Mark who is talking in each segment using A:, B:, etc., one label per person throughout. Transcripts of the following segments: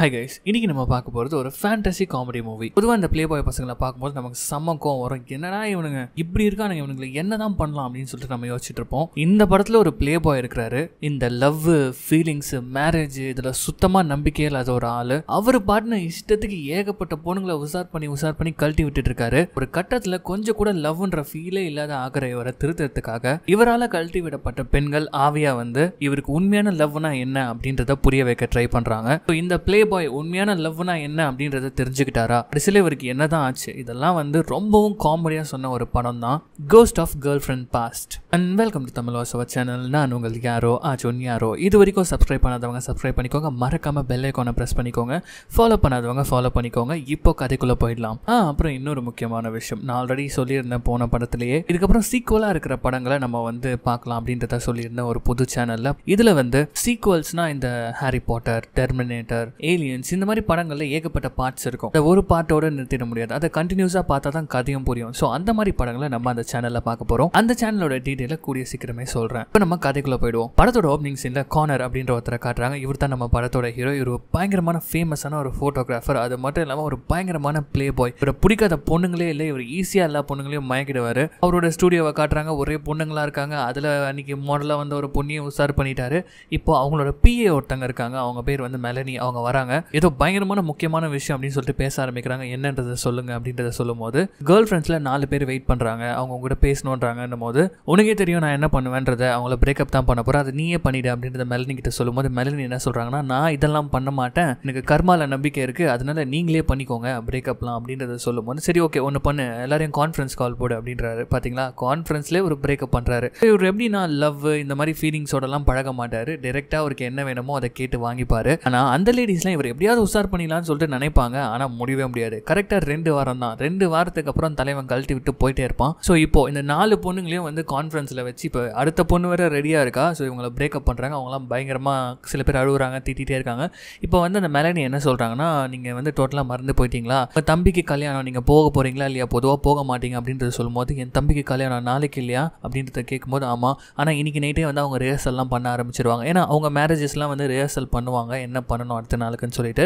A: hi guys இன்றைக்கி நம்ம பார்க்க போகிறது ஒரு ஃபேண்டசி காமெடி மூவி பொதுவாக இந்த பிளே பாய் பசங்களை பார்க்கும்போது நமக்கு செம்ம கோவம் வரும் என்னடா இவனுங்க இப்படி இருக்கானுங்க இவனுங்களை என்ன தான் பண்ணலாம் அப்படின்னு சொல்லிட்டு நம்ம யோசிச்சுட்டு இருப்போம் இந்த படத்தில் ஒரு பிளே பாய் இருக்கிறாரு இந்த லவ் ஃபீலிங்ஸு மேரேஜ் இதில் சுத்தமாக நம்பிக்கை இல்லாத ஒரு ஆள் அவர் பாட்டின இஷ்டத்துக்கு ஏகப்பட்ட பொண்ணுங்களை உசார் பண்ணி உசார் பண்ணி கழட்டி விட்டுட்டு இருக்காரு ஒரு கட்டத்தில் கொஞ்சம் கூட லவ்ன்ற ஃபீலே இல்லாத ஆகிற இவரை திருத்தறதுக்காக இவரால் கழட்டி விடப்பட்ட பெண்கள் ஆவியாக வந்து இவருக்கு உண்மையான லவ்னா என்ன அப்படின்றத புரிய வைக்க ட்ரை பண்ணுறாங்க இந்த பிளே பாய் உண்மையான லவ்னா என்ன அப்படின்றத தெரிஞ்சுக்கிட்டாரா கடைசியில் இவருக்கு என்னதான் ஆச்சு இதெல்லாம் வந்து ரொம்பவும் காமெடியாக சொன்ன ஒரு படம் தான் ghost of girlfriend past and welcome to Tamil Vasava channel நான் உங்கள் யாரோ ஆச்சோன் யாரோ இது வரைக்கும் சப்ஸ்கிரைப் பண்ணாதவங்க சப்ஸ்கிரைப் பண்ணிக்கோங்க மறக்காமல் பெல் ஐக்கானை ப்ரெஸ் பண்ணிக்கோங்க ஃபாலோ பண்ணாதவங்க ஃபாலோ பண்ணிக்கோங்க இப்போ கதைக்குள்ளே போயிடலாம் ஆ அப்புறம் இன்னொரு முக்கியமான விஷயம் நான் ஆல்ரெடி சொல்லியிருந்தேன் போன படத்திலேயே இதுக்கப்புறம் சீக்குவலாக இருக்கிற படங்களை நம்ம வந்து பார்க்கலாம் அப்படின்றத சொல்லியிருந்தேன் ஒரு புது சேனலில் இதில் வந்து சீக்குவல்ஸ்னால் இந்த ஹாரி பாட்டர் டெர்மினேட்டர் ஏலியன்ஸ் இந்த மாதிரி படங்களில் ஏகப்பட்ட பார்ட்ஸ் இருக்கும் அதை ஒரு பார்ட்டோட நிறுத்திட முடியாது அதை கண்டினியூஸாக பார்த்தா தான் கதையும் புரியும் ஸோ அந்த மாதிரி படங்களை நம்ம அந்த சேனலில் பார்க்க போகிறோம் அந்த சேனலோட டீட்டெயில கூடிய சீக்கிரமே சொல்கிறேன் இப்போ நம்ம கதைக்குள்ளே போயிடுவோம் படத்தோட ஓப்பனிங் சீனில் கார்னர் அப்படின்ற ஒருத்தரை காட்டுறாங்க இவர் தான் நம்ம படத்தோட ஹீரோ இவர் பயங்கரமான ஃபேமஸான ஒரு ஃபோட்டோகிராஃபர் அது மட்டும் இல்லாமல் ஒரு பயங்கரமான பிளே பாய் இவரை பிடிக்காத பொண்ணுங்களே இல்லை இவர் ஈஸியாக எல்லா பொண்ணுங்களையும் மயக்கிடுவார் அவரோட ஸ்டுடியோவை காட்டுறாங்க ஒரே பொண்ணுங்களாக இருக்காங்க அதில் அன்றைக்கி மாடலாக வந்து ஒரு பொண்ணையும் உசார் பண்ணிட்டாரு இப்போ அவங்களோட பிஏ ஒருத்தங்க இருக்காங்க அவங்க பேர் வந்து மெலனி அவங்க வர பண்ணுறாங்க ஏதோ பயங்கரமான முக்கியமான விஷயம் அப்படின்னு சொல்லிட்டு பேச ஆரம்பிக்கிறாங்க என்னன்றதை சொல்லுங்க அப்படின்றத சொல்லும் போது கேர்ள் ஃப்ரெண்ட்ஸில் நாலு பேர் வெயிட் பண்ணுறாங்க அவங்க உங்ககிட்ட பேசணுன்றாங்கன்னும் போது உனக்கே தெரியும் நான் என்ன பண்ணுவேன்றதை அவங்கள பிரேக்கப் தான் பண்ண போகிறேன் அதை நீயே பண்ணிடு அப்படின்றத மெலனி கிட்ட சொல்லும் போது மெலனி என்ன சொல்கிறாங்கன்னா நான் இதெல்லாம் பண்ண மாட்டேன் எனக்கு கர்மாவில் நம்பிக்கை இருக்குது அதனால நீங்களே பண்ணிக்கோங்க பிரேக்கப்லாம் அப்படின்றத சொல்லும் போது சரி ஓகே ஒன்று பண்ணு எல்லாரையும் கான்ஃபரன்ஸ் கால் போடு அப்படின்றாரு பார்த்தீங்களா கான்ஃபரன்ஸ்லேயே ஒரு பிரேக்கப் பண்ணுறாரு இவர் எப்படி நான் லவ் இந்த மாதிரி ஃபீலிங்ஸோடலாம் பழக மாட்டார் டேரெக்டாக அவருக்கு என்ன வேணுமோ அதை கேட்டு வாங்கிப்பார் ஆனால் அந்த லேடிஸ்ல ஆயிடுச்சுன்னா இவர் எப்படியாவது உஷார் பண்ணிடலாம்னு சொல்லிட்டு நினைப்பாங்க ஆனால் முடியவே முடியாது கரெக்டாக ரெண்டு வாரம் தான் ரெண்டு வாரத்துக்கு அப்புறம் தலைவன் கழட்டி விட்டு போயிட்டே இருப்பான் ஸோ இப்போ இந்த நாலு பொண்ணுங்களையும் வந்து கான்ஃபரன்ஸில் வச்சு இப்போ அடுத்த பொண்ணு வேற ரெடியாக இருக்கா ஸோ இவங்களை பிரேக்கப் பண்ணுறாங்க அவங்களாம் பயங்கரமாக சில பேர் அழுகுறாங்க திட்டிகிட்டே இருக்காங்க இப்போ வந்து அந்த மெலனி என்ன சொல்கிறாங்கன்னா நீங்கள் வந்து டோட்டலாக மறந்து போயிட்டீங்களா இப்போ தம்பிக்கு கல்யாணம் நீங்கள் போக போகிறீங்களா இல்லையா பொதுவாக போக மாட்டீங்க அப்படின்றது சொல்லும்போது என் தம்பிக்கு கல்யாணம் நாளைக்கு இல்லையா அப்படின்றத கேட்கும்போது ஆமாம் ஆனால் இன்றைக்கி நைட்டே வந்து அவங்க ரிஹர்சல்லாம் பண்ண ஆரம்பிச்சிருவாங்க ஏன்னா அவங்க மேரேஜஸ்லாம் வந்து ரிஹர்சல் பண்ணுவாங்க என்ன பண்ணணும் அடுத்த நாள் இருக்குன்னு சொல்லிட்டு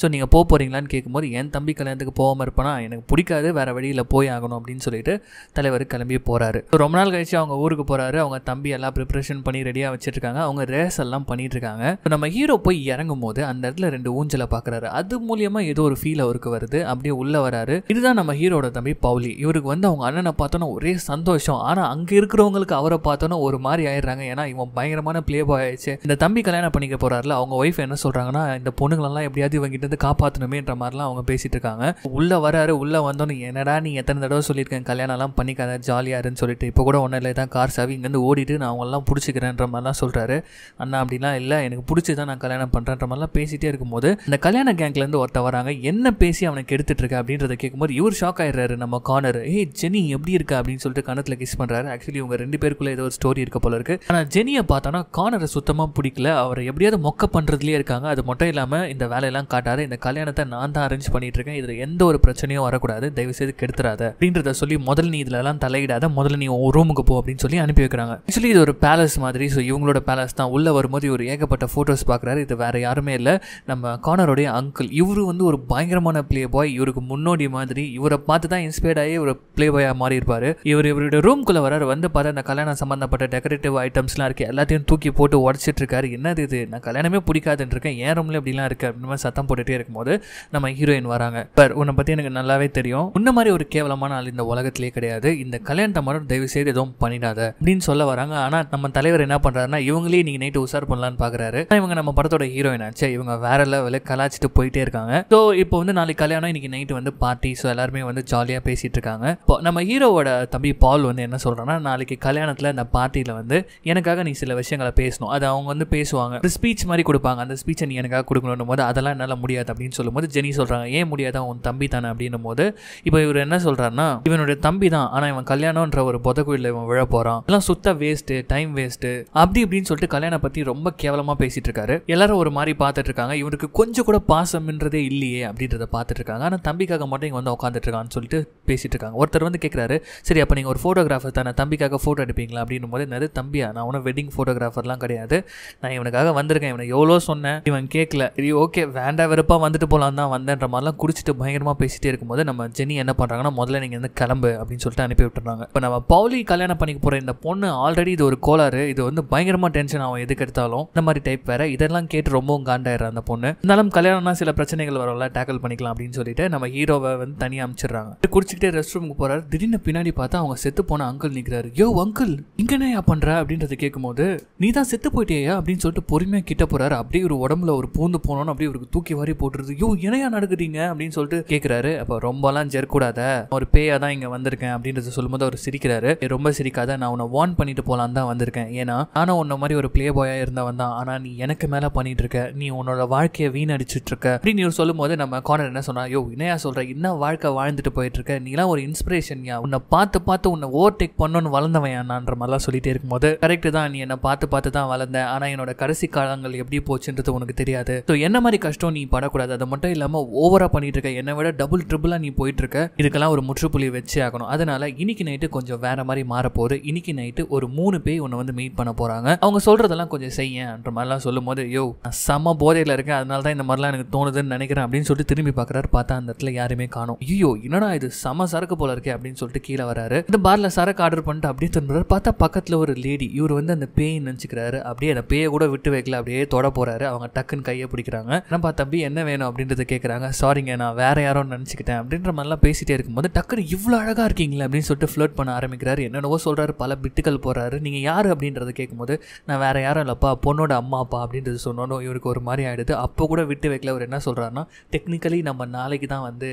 A: ஸோ நீங்கள் போக போகிறீங்களான்னு கேட்கும்போது என் தம்பி கல்யாணத்துக்கு போகாமல் இருப்பேனா எனக்கு பிடிக்காது வேறு வழியில் போய் ஆகணும் அப்படின்னு சொல்லிட்டு தலைவர் கிளம்பி போகிறாரு ரொம்ப நாள் கழிச்சு அவங்க ஊருக்கு போகிறாரு அவங்க தம்பி எல்லாம் ப்ரிப்ரேஷன் பண்ணி ரெடியாக வச்சுருக்காங்க அவங்க ரேஸ் எல்லாம் பண்ணிட்டு இருக்காங்க நம்ம ஹீரோ போய் இறங்கும் போது அந்த இடத்துல ரெண்டு ஊஞ்சலை பார்க்குறாரு அது மூலியமாக ஏதோ ஒரு ஃபீல் அவருக்கு வருது அப்படியே உள்ளே வராரு இதுதான் நம்ம ஹீரோட தம்பி பவுலி இவருக்கு வந்து அவங்க அண்ணனை பார்த்தோன்னா ஒரே சந்தோஷம் ஆனால் அங்கே இருக்கிறவங்களுக்கு அவரை பார்த்தோன்னா ஒரு மாதிரி ஆயிடுறாங்க ஏன்னா இவன் பயங்கரமான பிளே பாய் ஆயிடுச்சு இந்த தம்பி கல்யாணம் பண்ணிக்க போகிறாருல அவங்க ஒய்ஃப் என்ன சொல்கிறாங்கன்னா இந்த பொண்ணு பொண்ணுங்களெல்லாம் எப்படியாவது இவங்கிட்ட இருந்து காப்பாற்றணுமேன்ற மாதிரிலாம் அவங்க பேசிகிட்டு இருக்காங்க உள்ளே வராரு உள்ளே வந்தோன்னு என்னடா நீ எத்தனை தடவை சொல்லியிருக்கேன் கல்யாணம்லாம் பண்ணிக்காத ஜாலியாக இருன்னு சொல்லிட்டு இப்போ கூட ஒன்றும் இல்லை தான் கார் சாவி இங்கேருந்து ஓடிட்டு நான் அவங்களாம் பிடிச்சிக்கிறேன்ற மாதிரிலாம் சொல்கிறாரு அண்ணா அப்படிலாம் இல்லை எனக்கு பிடிச்சி தான் நான் கல்யாணம் பண்ணுறேன்ற மாதிரிலாம் பேசிகிட்டே இருக்கும்போது அந்த கல்யாண கேங்க்லேருந்து ஒருத்த வராங்க என்ன பேசி அவனுக்கு எடுத்துகிட்டு இருக்க அப்படின்றத கேட்கும்போது இவர் ஷாக் ஆயிடுறாரு நம்ம கார்னர் ஏ ஜெனி எப்படி இருக்கா அப்படின்னு சொல்லிட்டு கணத்தில் கிஸ் பண்ணுறாரு ஆக்சுவலி இவங்க ரெண்டு பேருக்குள்ளே ஏதோ ஒரு ஸ்டோரி இருக்க போல இருக்குது ஆனால் ஜெனியை பார்த்தோன்னா கார்னரை சுத்தமாக பிடிக்கல அவரை எப்படியாவது மொக்க பண்ணுறதுலேயே இருக்காங்க அது மட்டும் இல்லாமல் இந்த வேலையெல்லாம் காட்டாது இந்த கல்யாணத்தை நான் தான் அரேஞ்ச் பண்ணிட்டு இருக்கேன் இதில் எந்த ஒரு பிரச்சனையும் வரக்கூடாது தயவு செய்து கெடுத்துறாத அப்படின்றத சொல்லி முதல்ல நீ இதுலலாம் தலையிடாத முதல்ல நீ ஒரு ரூமுக்கு போ அப்படின்னு சொல்லி அனுப்பி வைக்கிறாங்க ஆக்சுவலி இது ஒரு பேலஸ் மாதிரி ஸோ இவங்களோட பேலஸ் தான் உள்ளே வரும்போது இவர் ஏகப்பட்ட ஃபோட்டோஸ் பாக்குறாரு இது வேற யாருமே இல்லை நம்ம கார்னருடைய அங்கிள் இவரு வந்து ஒரு பயங்கரமான பிளே பாய் இவருக்கு முன்னோடி மாதிரி இவரை பார்த்து தான் இன்ஸ்பயர்ட் ஆகி ஒரு பிளே பாயா மாறி இருப்பாரு இவர் இவருடைய ரூம்குள்ளே வரார் வந்து பார்த்தா அந்த கல்யாணம் சம்மந்தப்பட்ட டெக்கரேட்டிவ் ஐட்டம்ஸ்லாம் இருக்குது எல்லாத்தையும் தூக்கி போட்டு உடச்சிட்டு இருக்காரு என்னது இது நான் கல்யாணமே பிடிக்காதுன்னு இருக்கேன் ஏன் ரூம்ல இப்படிலாம் இருக்கு அப்படின்னு மாதிரி சத்தம் போட்டுகிட்டே இருக்கும்போது நம்ம ஹீரோயின் வராங்க பர் உன்னை பற்றி எனக்கு நல்லாவே தெரியும் உன்ன மாதிரி ஒரு கேவலமான ஆள் இந்த உலகத்திலே கிடையாது இந்த கல்யாணத்தை மட்டும் தயவு செய்து எதுவும் பண்ணிடாத அப்படின்னு சொல்ல வராங்க ஆனால் நம்ம தலைவர் என்ன பண்றாருன்னா இவங்களே நீங்கள் நைட்டு உஷார் பண்ணலான்னு பார்க்குறாரு இவங்க நம்ம படத்தோட ஹீரோயின் ஆச்சு இவங்க வேற லெவலில் கலாச்சிட்டு போயிட்டே இருக்காங்க ஸோ இப்போ வந்து நாளைக்கு கல்யாணம் இன்னைக்கு நைட்டு வந்து பார்ட்டி ஸோ எல்லாருமே வந்து ஜாலியாக பேசிகிட்டு இருக்காங்க இப்போ நம்ம ஹீரோவோட தம்பி பால் வந்து என்ன சொல்கிறான்னா நாளைக்கு கல்யாணத்தில் அந்த பார்ட்டியில் வந்து எனக்காக நீ சில விஷயங்களை பேசணும் அது அவங்க வந்து பேசுவாங்க அந்த ஸ்பீச் மாதிரி கொடுப்பாங்க அந்த ஸ்பீச்சை நீ எனக்காக கொடுக்கணும்னு போது அதெல்லாம் என்னால் முடியாது அப்படின்னு சொல்லும்போது ஜெனி சொல்கிறாங்க ஏன் முடியாதான் உன் தம்பி தானே அப்படின்னும் போது இப்போ இவர் என்ன சொல்கிறாருன்னா இவனுடைய தம்பி தான் ஆனால் இவன் கல்யாணம்ன்ற ஒரு புதக்குழியில் இவன் விழ போகிறான் எல்லாம் சுத்த வேஸ்ட்டு டைம் வேஸ்ட்டு அப்படி இப்படின்னு சொல்லிட்டு கல்யாணம் பற்றி ரொம்ப கேவலமாக பேசிகிட்டு இருக்காரு எல்லாரும் ஒரு மாதிரி பார்த்துட்டு இருக்காங்க இவனுக்கு கொஞ்சம் கூட பாசம்ன்றதே இல்லையே அப்படின்றத பார்த்துட்டு இருக்காங்க ஆனால் தம்பிக்காக மட்டும் இங்கே வந்து உட்காந்துட்டுருக்கான்னு சொல்லிட்டு பேசிட்டு இருக்காங்க ஒருத்தர் வந்து கேட்குறாரு சரி அப்போ நீங்கள் ஒரு ஃபோட்டோகிராஃபர் தானே தம்பிக்காக ஃபோட்டோ எடுப்பீங்களா அப்படின்னும் போது என்னது தம்பியா நான் உன வெட்டிங் ஃபோட்டோகிராஃபர்லாம் கிடையாது நான் இவனுக்காக வந்திருக்கேன் இவனை எவ்வளோ சொன்னேன் இவன் கேட்கல சரி ஓகே வேண்டா வெறுப்பாக வந்துட்டு போகலாம் தான் வந்தேன்ற மாதிரிலாம் குடிச்சிட்டு பயங்கரமாக பேசிகிட்டே இருக்கும்போது நம்ம ஜெனி என்ன பண்ணுறாங்கன்னா முதல்ல நீங்கள் வந்து கிளம்பு அப்படின்னு சொல்லிட்டு அனுப்பி விட்டுறாங்க இப்போ நம்ம பவுலி கல்யாணம் பண்ணிக்க போகிற இந்த பொண்ணு ஆல்ரெடி இது ஒரு கோளாறு இது வந்து பயங்கரமாக டென்ஷன் ஆகும் எதுக்கு எடுத்தாலும் இந்த மாதிரி டைப் வேறு இதெல்லாம் கேட்டு ரொம்பவும் காண்டாயிடுற அந்த பொண்ணு இருந்தாலும் கல்யாணம்னா சில பிரச்சனைகள் வரலாம் டேக்கிள் பண்ணிக்கலாம் அப்படின்னு சொல்லிட்டு நம்ம ஹீரோவை வந்து தனியாக அனுப்பிச்சிடுறாங்க குடிச்சிக்கிட்டே ரெஸ்ட் ரூமுக்கு போகிறார் திடீர்னு பின்னாடி பார்த்தா அவங்க செத்து போன அங்கிள் நிற்கிறாரு யோ அங்கிள் இங்கேனையா பண்ணுற அப்படின்றத கேட்கும்போது நீ தான் செத்து போயிட்டேயா அப்படின்னு சொல்லிட்டு பொறுமையாக கிட்ட போகிறாரு அப்படியே ஒரு உடம்புல ஒரு பூந்து போன போனோன்னு அப்படியே இவருக்கு தூக்கி வாரி போட்டுருது யோ என்னையா நடக்குறீங்க அப்படின்னு சொல்லிட்டு கேட்குறாரு அப்போ ரொம்பலாம் ஜெர்க்கூடாத ஒரு பேயா தான் இங்கே வந்திருக்கேன் அப்படின்றது சொல்லும்போது அவர் சிரிக்கிறாரு ரொம்ப சிரிக்காத நான் உன்னை வார்ன் பண்ணிட்டு போகலான்னு தான் வந்திருக்கேன் ஏன்னா நானும் உன்ன மாதிரி ஒரு பிளே பாயாக இருந்தா வந்தான் ஆனால் நீ எனக்கு மேலே பண்ணிட்டு இருக்க நீ உன்னோட வாழ்க்கையை வீணடிச்சிட்டு இருக்க அப்படின்னு இவர் சொல்லும்போது நம்ம கார்னர் என்ன சொன்னா யோ இணையா சொல்ற என்ன வாழ்க்கை வாழ்ந்துட்டு போயிட்டு இருக்க நீலாம் ஒரு இன்ஸ்பிரேஷன் யா உன்னை பார்த்து பார்த்து உன்னை ஓவர் டேக் பண்ணணும்னு வளர்ந்தவன்ன்ற மாதிரிலாம் சொல்லிட்டே இருக்கும்போது கரெக்ட் தான் நீ என்னை பார்த்து பார்த்து தான் வளர்ந்தேன் ஆனால் என்னோட கடைசி காலங்கள் எப்படி போச்சுன்றது உனக்கு தெரியாது ஸோ என்ன மாதிரி கஷ்டம் நீ படக்கூடாது அது மட்டும் இல்லாமல் ஓவராக பண்ணிட்டு இருக்க என்னை விட டபுள் ட்ரிபிளாக நீ போயிட்டு இருக்க இதுக்கெல்லாம் ஒரு முற்றுப்புள்ளி வச்சு ஆகணும் அதனால இன்னைக்கு நைட்டு கொஞ்சம் வேற மாதிரி மாறப்போகுது இன்னைக்கு நைட்டு ஒரு மூணு பேய் உன்னை வந்து மீட் பண்ண போகிறாங்க அவங்க சொல்கிறதெல்லாம் கொஞ்சம் செய்யன்ற மாதிரிலாம் சொல்லும் போது யோ செம்ம போதையில் இருக்கேன் அதனால தான் இந்த மாதிரிலாம் எனக்கு தோணுதுன்னு நினைக்கிறேன் அப்படின்னு சொல்லிட்டு திரும்பி பார்க்குறாரு பார்த்தா அந்த இடத்துல யாருமே காணும் ஐயோ என்னடா இது செம சரக்கு போல இருக்கே அப்படின்னு சொல்லிட்டு கீழே வராரு இந்த பார்ல சரக்கு ஆர்டர் பண்ணிட்டு அப்படியே திரும்புறாரு பார்த்தா பக்கத்தில் ஒரு லேடி இவர் வந்து அந்த பேய் நினச்சிக்கிறாரு அப்படியே அந்த பேயை கூட விட்டு வைக்கல அப்படியே தொட போகிறாரு அவங்க டக்குன்னு கையை பிடிக்கிறாங்க கேட்குறாங்க நம்ம தம்பி என்ன வேணும் அப்படின்றத கேட்குறாங்க சாரிங்க நான் வேற யாரோ நினச்சிக்கிட்டேன் அப்படின்ற மாதிரிலாம் பேசிகிட்டே இருக்கும்போது டக்குனு இவ்வளோ அழகாக இருக்கீங்களே அப்படின்னு சொல்லிட்டு ஃப்ளோட் பண்ண ஆரம்பிக்கிறாரு என்னென்னவோ சொல்கிறாரு பல பிட்டுகள் போகிறாரு நீங்கள் யார் அப்படின்றத கேட்கும்போது நான் வேற யாரும் இல்லைப்பா பொண்ணோட அம்மா அப்பா அப்படின்றது சொன்னோன்னு இவருக்கு ஒரு மாதிரி ஆகிடுது அப்போ கூட விட்டு வைக்கல அவர் என்ன சொல்கிறாருன்னா டெக்னிக்கலி நம்ம நாளைக்கு தான் வந்து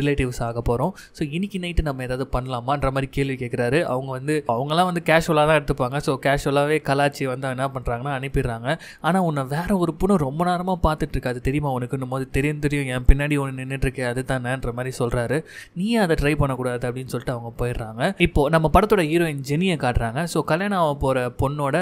A: ரிலேட்டிவ்ஸ் ஆக போகிறோம் ஸோ இன்னைக்கு நைட்டு நம்ம ஏதாவது பண்ணலாமான்ற மாதிரி கேள்வி கேட்குறாரு அவங்க வந்து அவங்களாம் வந்து கேஷுவலாக தான் எடுத்துப்பாங்க ஸோ கேஷுவலாகவே கலாச்சி வந்து என்ன பண்ணுறாங்கன்னா அனுப்பிடுறாங்க ஆனால் உன்னை வேறு ஒரு பொண்ணு ரொம்ப நேரமாக பார்த்துட்டு இருக்காது தெரியுமா உனக்குன்னும் போது தெரியும் தெரியும் என் பின்னாடி ஒன்று நின்றுட்டு அது தானேன்ற மாதிரி சொல்கிறாரு நீ அதை ட்ரை பண்ணக்கூடாது அப்படின்னு சொல்லிட்டு அவங்க போயிடுறாங்க இப்போது நம்ம படத்தோட ஹீரோயின் ஜெனியை காட்டுறாங்க ஸோ கல்யாணம் ஆக போகிற பொண்ணோட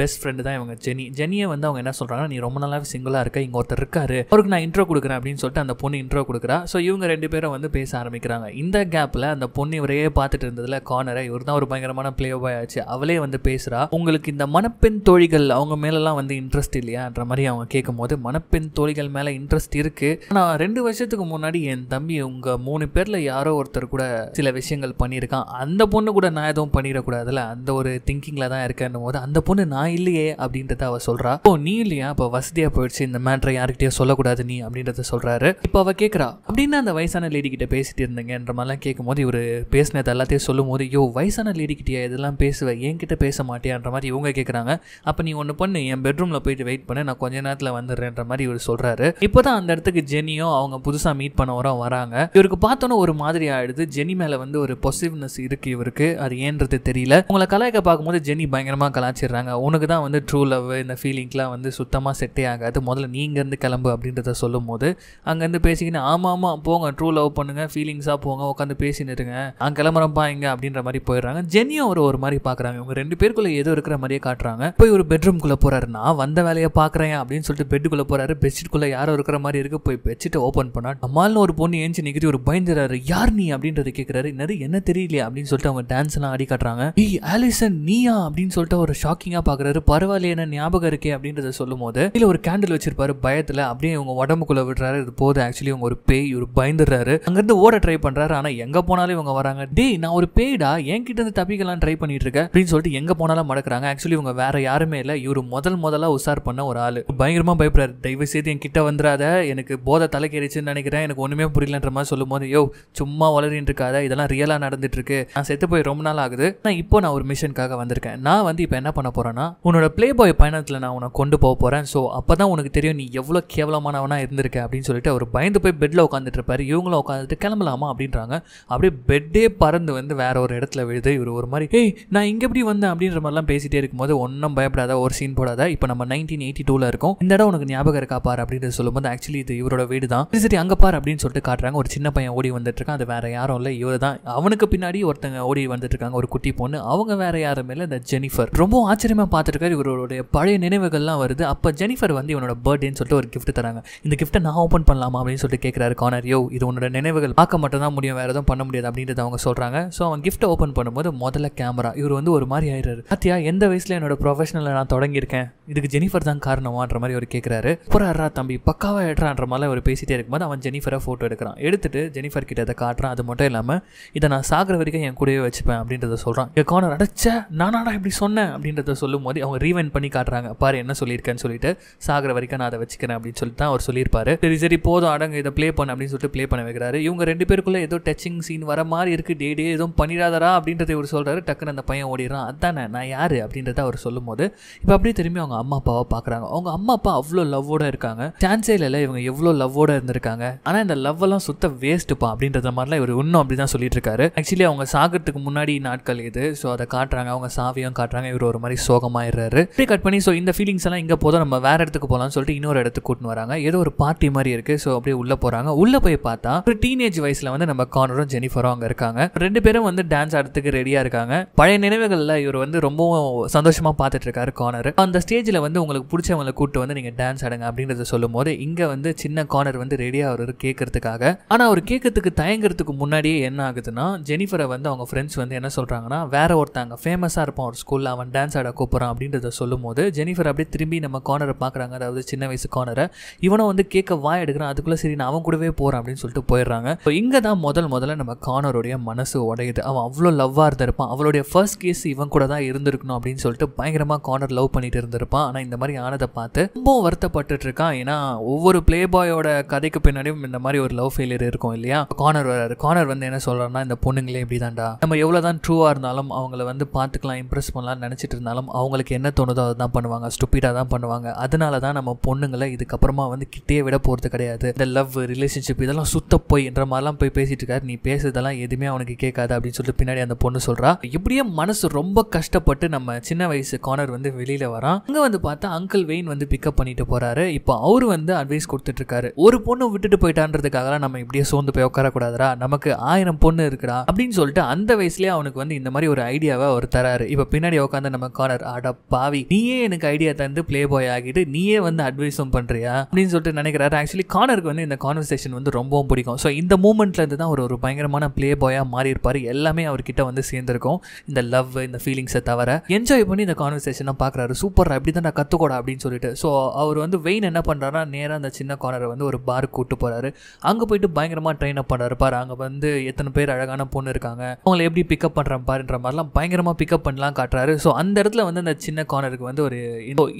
A: பெஸ்ட் ஃப்ரெண்டு தான் இவங்க ஜெனி ஜெனியை வந்து அவங்க என்ன சொல்கிறாங்க நீ ரொம்ப நாளாக சிங்கிளாக இருக்க இங்கே ஒருத்தர் இருக்காரு அவருக்கு நான் இன்ட்ரோ கொடுக்குறேன் அப்படின்னு சொல்லிட்டு அந்த பொண்ணு இன்ட்ரோ கொடுக்குறா ஸோ இவங்க ரெண்டு பேரும் வந்து பேச ஆரம்பிக்கிறாங்க இந்த கேப்பில் அந்த பொண்ணு இவரையே பார்த்துட்டு இருந்ததில் கார்னரை இவர் தான் ஒரு பயங்கரமான பிளே பாய் ஆச்சு அவளே வந்து பேசுகிறா உங்களுக்கு இந்த மணப்பெண் தோழிகள் அவங்க மேலெலாம் வந்து இன்ட்ரெஸ்ட் இல்லையான்ற மாதிரி அவங்க கேட்கும் போது மணப்பெண் தோழிகள் மேலே இன்ட்ரெஸ்ட் இருக்குது ஆனால் ரெண்டு வருஷத்துக்கு முன்னாடி என் தம்பி உங்கள் மூணு பேரில் யாரோ ஒருத்தர் கூட சில விஷயங்கள் பண்ணியிருக்கான் அந்த பொண்ணு கூட நான் எதுவும் பண்ணிடக்கூடாதுல அந்த ஒரு திங்கிங்கில் தான் இருக்கேன்னும் போது அந்த பொண்ணு நான் இல்லையே அப்படின்றத அவள் சொல்கிறா ஓ நீ இல்லையா இப்போ வசதியாக போயிடுச்சு இந்த மேட்ரை யார்கிட்டயோ சொல்லக்கூடாது நீ அப்படின்றத சொல்கிறாரு இப்போ அவள் கேட்குறா அப்படின்னு அந்த வயசான லேடி லேடிக்கிட்ட பேசிகிட்டு இருந்தீங்கன்ற மாதிரிலாம் கேட்கும்போது இவர் பேசினது எல்லாத்தையும் சொல்லும் போது யோ வயசான லேடிக்கிட்டே இதெல்லாம் பேசுவேன் என்கிட்ட பேச மாட்டியான்ற மாதிரி இவங்க கேட்குறாங்க அப்போ நீ ஒன்று பண்ணு என் பெட்ரூமில் போயிட்டு வெயிட் பண்ணு நான் கொஞ்ச நேரத்தில் வந்துடுறேன்ற மாதிரி இவர் சொல்கிறாரு இப்போ தான் அந்த இடத்துக்கு ஜெனியும் அவங்க புதுசாக மீட் பண்ண வரோம் வராங்க இவருக்கு பார்த்தோன்னே ஒரு மாதிரி ஆகிடுது ஜெனி மேலே வந்து ஒரு பொசிவ்னஸ் இருக்குது இவருக்கு அது ஏன்றது தெரியல உங்களை கலாய்க்க பார்க்கும்போது ஜெனி பயங்கரமாக கலாச்சிடுறாங்க உனக்கு தான் வந்து ட்ரூ லவ் இந்த ஃபீலிங்லாம் வந்து சுத்தமாக செட்டே ஆகாது முதல்ல நீங்கள் இருந்து கிளம்பு அப்படின்றத சொல்லும் போது அங்கேருந்து பேசிக்கின்னு ஆமாம் ஆமாம் போங்க ட்ரூ லவ் பண்ணுங்கள் ஃபீலிங்ஸாக போங்க உட்காந்து பேசின்னு இருங்க நான் கிளம்புறப்பா இங்கே அப்படின்ற மாதிரி போயிடுறாங்க ஜென்னியும் அவர் ஒரு மாதிரி பார்க்குறாங்க இவங்க ரெண்டு பேருக்குள்ளே ஏதோ இருக்கிற மாதிரியே காட்டுறாங்க போய் ஒரு பெட்ரூம்குள்ளே போகிறாருன்னா வந்த வேலையை பார்க்குறேன் அப்படின்னு சொல்லிட்டு பெட்டுக்குள்ளே போகிறாரு பெட்ஷீட்குள்ளே யாரோ இருக்கிற மாதிரி இருக்குது போய் பெட்ஷீட்டை ஓப்பன் பண்ணால் நம்மால்னு ஒரு பொண்ணு ஏஞ்சி நிற்கிட்டு ஒரு பயந்துறாரு யார் நீ அப்படின்றது கேட்குறாரு என்னது என்ன தெரியலையே அப்படின்னு சொல்லிட்டு அவங்க டான்ஸ்லாம் ஆடி காட்டுறாங்க ஏய் ஆலிசன் நீயா அப்படின்னு சொல்லிட்டு ஒரு ஷாக்கிங்காக பார்க்குறாரு பரவாயில்ல என்ன ஞாபகம் இருக்கே அப்படின்றத சொல்லும் போது இல்லை ஒரு கேண்டில் வச்சிருப்பாரு பயத்தில் அப்படியே இவங்க உடம்புக்குள்ளே விடுறாரு இது போது ஆக்சுவலி இவங்க ஒரு பேய் ஒரு பயந்துடுறாரு அங்கிருந்து ஓட ட்ரை பண்றாரு ஆனா எங்க போனாலும் இவங்க வராங்க டே நான் ஒரு பேடா கிட்ட இருந்து தப்பிக்கலாம் ட்ரை பண்ணிட்டு இருக்கேன் அப்படின்னு சொல்லிட்டு எங்க போனாலும் மடக்கிறாங்க ஆக்சுவலி இவங்க வேற யாருமே இல்ல இவரு முதல் முதலா உசார் பண்ண ஒரு ஆள் பயங்கரமா பயப்படுறாரு தயவு செய்து என் கிட்ட வந்துடாத எனக்கு போதை தலைக்கேறிச்சுன்னு நினைக்கிறேன் எனக்கு ஒண்ணுமே புரியலன்ற மாதிரி சொல்லும் போது யோ சும்மா வளரின்னு இருக்காத இதெல்லாம் ரியலா நடந்துட்டு இருக்கு நான் செத்து போய் ரொம்ப நாள் ஆகுது நான் இப்போ நான் ஒரு மிஷனுக்காக வந்திருக்கேன் நான் வந்து இப்போ என்ன பண்ண போறேன்னா உன்னோட பிளே பாய் பயணத்தில் நான் உனக்கு கொண்டு போக போறேன் ஸோ அப்போ தான் உனக்கு தெரியும் நீ எவ்வளோ கேவலமானவனா இருந்திருக்க அப்படின்னு சொல்லிட்டு அவர் பயந்து போய் பெட்ல உட்காந்துட்டு இருப்பாரு இவங்களும் உட்காந்துட்டு கிளம்பலாமா அப்படின்றாங்க அப்படியே பெட்டே பறந்து வந்து வேற ஒரு இடத்துல விழுது இவர் ஒரு மாதிரி ஏய் நான் இங்கே எப்படி வந்தேன் அப்படின்ற மாதிரிலாம் பேசிகிட்டே இருக்கும்போது ஒன்றும் பயப்படாத ஒரு சீன் போடாத இப்போ நம்ம நைன்டீன் எயிட்டி டூல இருக்கும் இந்த இடம் உனக்கு ஞாபகம் இருக்கா பாரு அப்படின்னு சொல்லும்போது ஆக்சுவலி இது இவரோட வீடு தான் சரி அங்கே பாரு அப்படின்னு சொல்லிட்டு காட்டுறாங்க ஒரு சின்ன பையன் ஓடி வந்துட்டு இருக்கான் அது வேற யாரும் இல்லை இவர் தான் அவனுக்கு பின்னாடி ஒருத்தங்க ஓடி வந்துட்டு இருக்காங்க ஒரு குட்டி பொண்ணு அவங்க வேற யாரும் இல்லை இந்த ஜெனிஃபர் ரொம்ப ஆச்சரியமாக பார்த்துருக்காரு இவருடைய பழைய நினைவுகள்லாம் வருது அப்போ ஜெனிஃபர் வந்து இவனோட பர்த்டேன்னு சொல்லிட்டு ஒரு கிஃப்ட் தராங்க இந்த கிஃப்ட்டை நான் ஓப்பன் பண்ணலாமா அப்படின்னு சொல்லிட்டு கேட்குறாரு கானர் யோ இது உன்னோட நினைவுகள் பார்க்க மட்டும்தான் முடியும் வேறு எதுவும் பண்ண முடியாது அப்படின்றத அவங்க சொல்கிறாங்க ஸோ அவன் கிஃப்ட்டை ஓப்பன் பண்ணும்போது முதல்ல கேமரா இவர் வந்து ஒரு மாதிரி ஆயிடுறாரு பாத்தியா எந்த வயசுல என்னோட ப்ரொஃபஷனில் நான் தொடங்கியிருக்கேன் இதுக்கு ஜெனிஃபர் தான் காரணமான்ற மாதிரி அவர் கேட்குறாரு புறாரா தம்பி பக்காவாக எடுறான்ற மாதிரிலாம் அவர் பேசிகிட்டே இருக்கும்போது அவன் ஜெனிஃபரை ஃபோட்டோ எடுக்கிறான் எடுத்துட்டு ஜெனிஃபர் கிட்ட அதை காட்டுறான் அது மட்டும் இல்லாமல் இதை நான் சாகிற வரைக்கும் என் கூடவே வச்சுப்பேன் அப்படின்றத சொல்கிறான் என் கோனர் அடைச்ச நானாடா இப்படி சொன்னேன் அப்படின்றத சொல்லும் போது அவங்க ரீவைன் பண்ணி காட்டுறாங்க பாரு என்ன சொல்லியிருக்கேன்னு சொல்லிட்டு சாகிற வரைக்கும் நான் அதை வச்சுக்கிறேன் அப்படின்னு சொல்லிட்டு தான் அவர் சொல்லியிருப்பாரு சரி சரி போதும் அடங்க இதை ப்ளே பண்ண அப்படின்னு சொல்லிட்டு ப்ளே பண்ண வைக்கிறார் சொல்கிறாரு இவங்க ரெண்டு பேருக்குள்ளே ஏதோ டச்சிங் சீன் வர மாதிரி இருக்குது டே டே எதுவும் பண்ணிடாதரா அப்படின்றத இவர் சொல்கிறாரு டக்குன்னு அந்த பையன் ஓடிடுறான் அதானே நான் யார் அப்படின்றத அவர் சொல்லும் போது இப்போ அப்படியே திரும்பி அவங்க அம்மா அப்பாவை பார்க்குறாங்க அவங்க அம்மா அப்பா அவ்வளோ லவ்வோட இருக்காங்க சான்ஸே இல்லை இவங்க எவ்வளோ லவ்வோட இருந்திருக்காங்க ஆனால் இந்த லவ்வெல்லாம் சுத்த வேஸ்ட்டுப்பா அப்படின்றத மாதிரிலாம் இவர் இன்னும் அப்படி தான் சொல்லிட்டு இருக்காரு ஆக்சுவலி அவங்க சாகிறதுக்கு முன்னாடி நாட்கள் இது ஸோ அதை காட்டுறாங்க அவங்க சாவியும் காட்டுறாங்க இவர் ஒரு மாதிரி சோகமாயிடுறாரு இப்படி கட் பண்ணி ஸோ இந்த ஃபீலிங்ஸ் எல்லாம் இங்கே போதும் நம்ம வேற இடத்துக்கு போகலாம்னு சொல்லிட்டு இன்னொரு இடத்துக்கு கூட்டின்னு வராங்க ஏதோ ஒரு பார்ட்டி மாதிரி இருக்குது ஸோ அப்படியே உள்ளே போகிறாங்க உள்ளே போய் பார்த்தா ஒரு டீனேஜ் வயசுல வந்து நம்ம கானரும் ஜெனிஃபரும் அங்கே இருக்காங்க ரெண்டு பேரும் வந்து டான்ஸ் ஆடுறதுக்கு ரெடியாக இருக்காங்க பழைய நினைவுகளில் இவர் வந்து ரொம்பவும் சந்தோஷமாக பார்த்துட்டு இருக்காரு கார்னர் அந்த ஸ்டேஜில் வந்து உங்களுக்கு பிடிச்சவங்களை கூப்பிட்டு வந்து நீங்கள் டான்ஸ் ஆடுங்க அப்படின்றத சொல்லும் போது இங்கே வந்து சின்ன கார்னர் வந்து ரெடியாக அவர் கேட்கறதுக்காக ஆனால் அவர் கேட்கறதுக்கு தயங்குறதுக்கு முன்னாடியே என்ன ஆகுதுன்னா ஜெனிஃபரை வந்து அவங்க ஃப்ரெண்ட்ஸ் வந்து என்ன சொல்கிறாங்கன்னா வேற ஒருத்தாங்க ஃபேமஸாக இருப்பான் ஒரு ஸ்கூலில் அவன் டான்ஸ் ஆட கூப்பிட்றான் அப்படின்றத சொல்லும் போது ஜெனிஃபர் அப்படியே திரும்பி நம்ம கார்னரை பார்க்குறாங்க அதாவது சின்ன வயசு கார்னரை இவனை வந்து கேட்க வாய் எடுக்கிறான் அதுக்குள்ளே சரி நான் அவன் கூடவே போகிறான் அப்படின்னு சொல்லிட்டு போயிடுறான் போயிடுறாங்க ஸோ இங்கே தான் முதல் முதல்ல நம்ம கானருடைய மனசு உடையுது அவன் அவ்வளோ லவ்வாக இருந்திருப்பான் அவளுடைய ஃபர்ஸ்ட் கேஸ் இவன் கூட தான் இருந்திருக்கணும் அப்படின்னு சொல்லிட்டு பயங்கரமாக கானர் லவ் பண்ணிட்டு இருந்திருப்பான் ஆனால் இந்த மாதிரி ஆனதை பார்த்து ரொம்ப வருத்தப்பட்டு இருக்கான் ஏன்னா ஒவ்வொரு பிளே பாயோட கதைக்கு பின்னாடியும் இந்த மாதிரி ஒரு லவ் ஃபெயிலியர் இருக்கும் இல்லையா கார்னர் வராரு கார்னர் வந்து என்ன சொல்கிறான்னா இந்த பொண்ணுங்களே இப்படி தான்டா நம்ம எவ்வளோ தான் ட்ரூவாக இருந்தாலும் அவங்கள வந்து பார்த்துக்கலாம் இம்ப்ரெஸ் பண்ணலாம்னு நினச்சிட்டு இருந்தாலும் அவங்களுக்கு என்ன தோணுதோ தான் பண்ணுவாங்க ஸ்டூப்பிடாக தான் பண்ணுவாங்க அதனால தான் நம்ம பொண்ணுங்களை இதுக்கப்புறமா வந்து கிட்டே விட போகிறது கிடையாது இந்த லவ் ரிலேஷன்ஷிப் இதெல்லாம் சுத்த போய் என்ற மாதிரிலாம் போய் பேசிட்டு இருக்காரு நீ பேசுறதெல்லாம் எதுவுமே அவனுக்கு கேட்காது அப்படின்னு சொல்லிட்டு பின்னாடி அந்த பொண்ணு சொல்றா இப்படியே மனசு ரொம்ப கஷ்டப்பட்டு நம்ம சின்ன வயசு கார்னர் வந்து வெளியில வரான் அங்க வந்து பார்த்தா அங்கிள் வெயின் வந்து பிக்கப் பண்ணிட்டு போறாரு இப்போ அவரு வந்து அட்வைஸ் கொடுத்துட்டு இருக்காரு ஒரு பொண்ணு விட்டுட்டு போயிட்டான்றதுக்காக நம்ம இப்படியே சோர்ந்து போய் உட்கார கூடாதுரா நமக்கு ஆயிரம் பொண்ணு இருக்குடா அப்படின்னு சொல்லிட்டு அந்த வயசுலயே அவனுக்கு வந்து இந்த மாதிரி ஒரு ஐடியாவை அவர் தராரு இப்போ பின்னாடி உட்காந்து நம்ம கார்னர் ஆடா பாவி நீயே எனக்கு ஐடியா தந்து பிளே பாய் ஆகிட்டு நீயே வந்து அட்வைஸும் பண்றியா அப்படின்னு சொல்லிட்டு நினைக்கிறாரு ஆக்சுவலி கார்னருக்கு வந்து இந்த கான்வர்சேஷன் வந்து ரொம்பவும் பிடிக்கும் ஸோ இந்த மூமெண்ட்லேருந்து தான் அவர் ஒரு பயங்கரமான பிளே பாயாக மாறியிருப்பார் எல்லாமே அவர்கிட்ட வந்து சேர்ந்துருக்கும் இந்த லவ் இந்த ஃபீலிங்ஸை தவிர என்ஜாய் பண்ணி இந்த கான்வர்சேஷனாக பார்க்குறாரு சூப்பராக அப்படி தான் நான் கற்றுக்கூடா அப்படின்னு சொல்லிட்டு ஸோ அவர் வந்து வெயின் என்ன பண்ணுறாருனா நேராக அந்த சின்ன கார்னரை வந்து ஒரு பார் கூட்டு போகிறாரு அங்கே போயிட்டு பயங்கரமாக ட்ரெயின் அப் பண்ணுறாரு பாரு அங்கே வந்து எத்தனை பேர் அழகான பொண்ணு இருக்காங்க அவங்களை எப்படி பிக்கப் பண்ணுறேன் பாருன்ற மாதிரிலாம் பயங்கரமாக பிக்கப் பண்ணலாம் காட்டுறாரு ஸோ அந்த இடத்துல வந்து அந்த சின்ன கார்னருக்கு வந்து ஒரு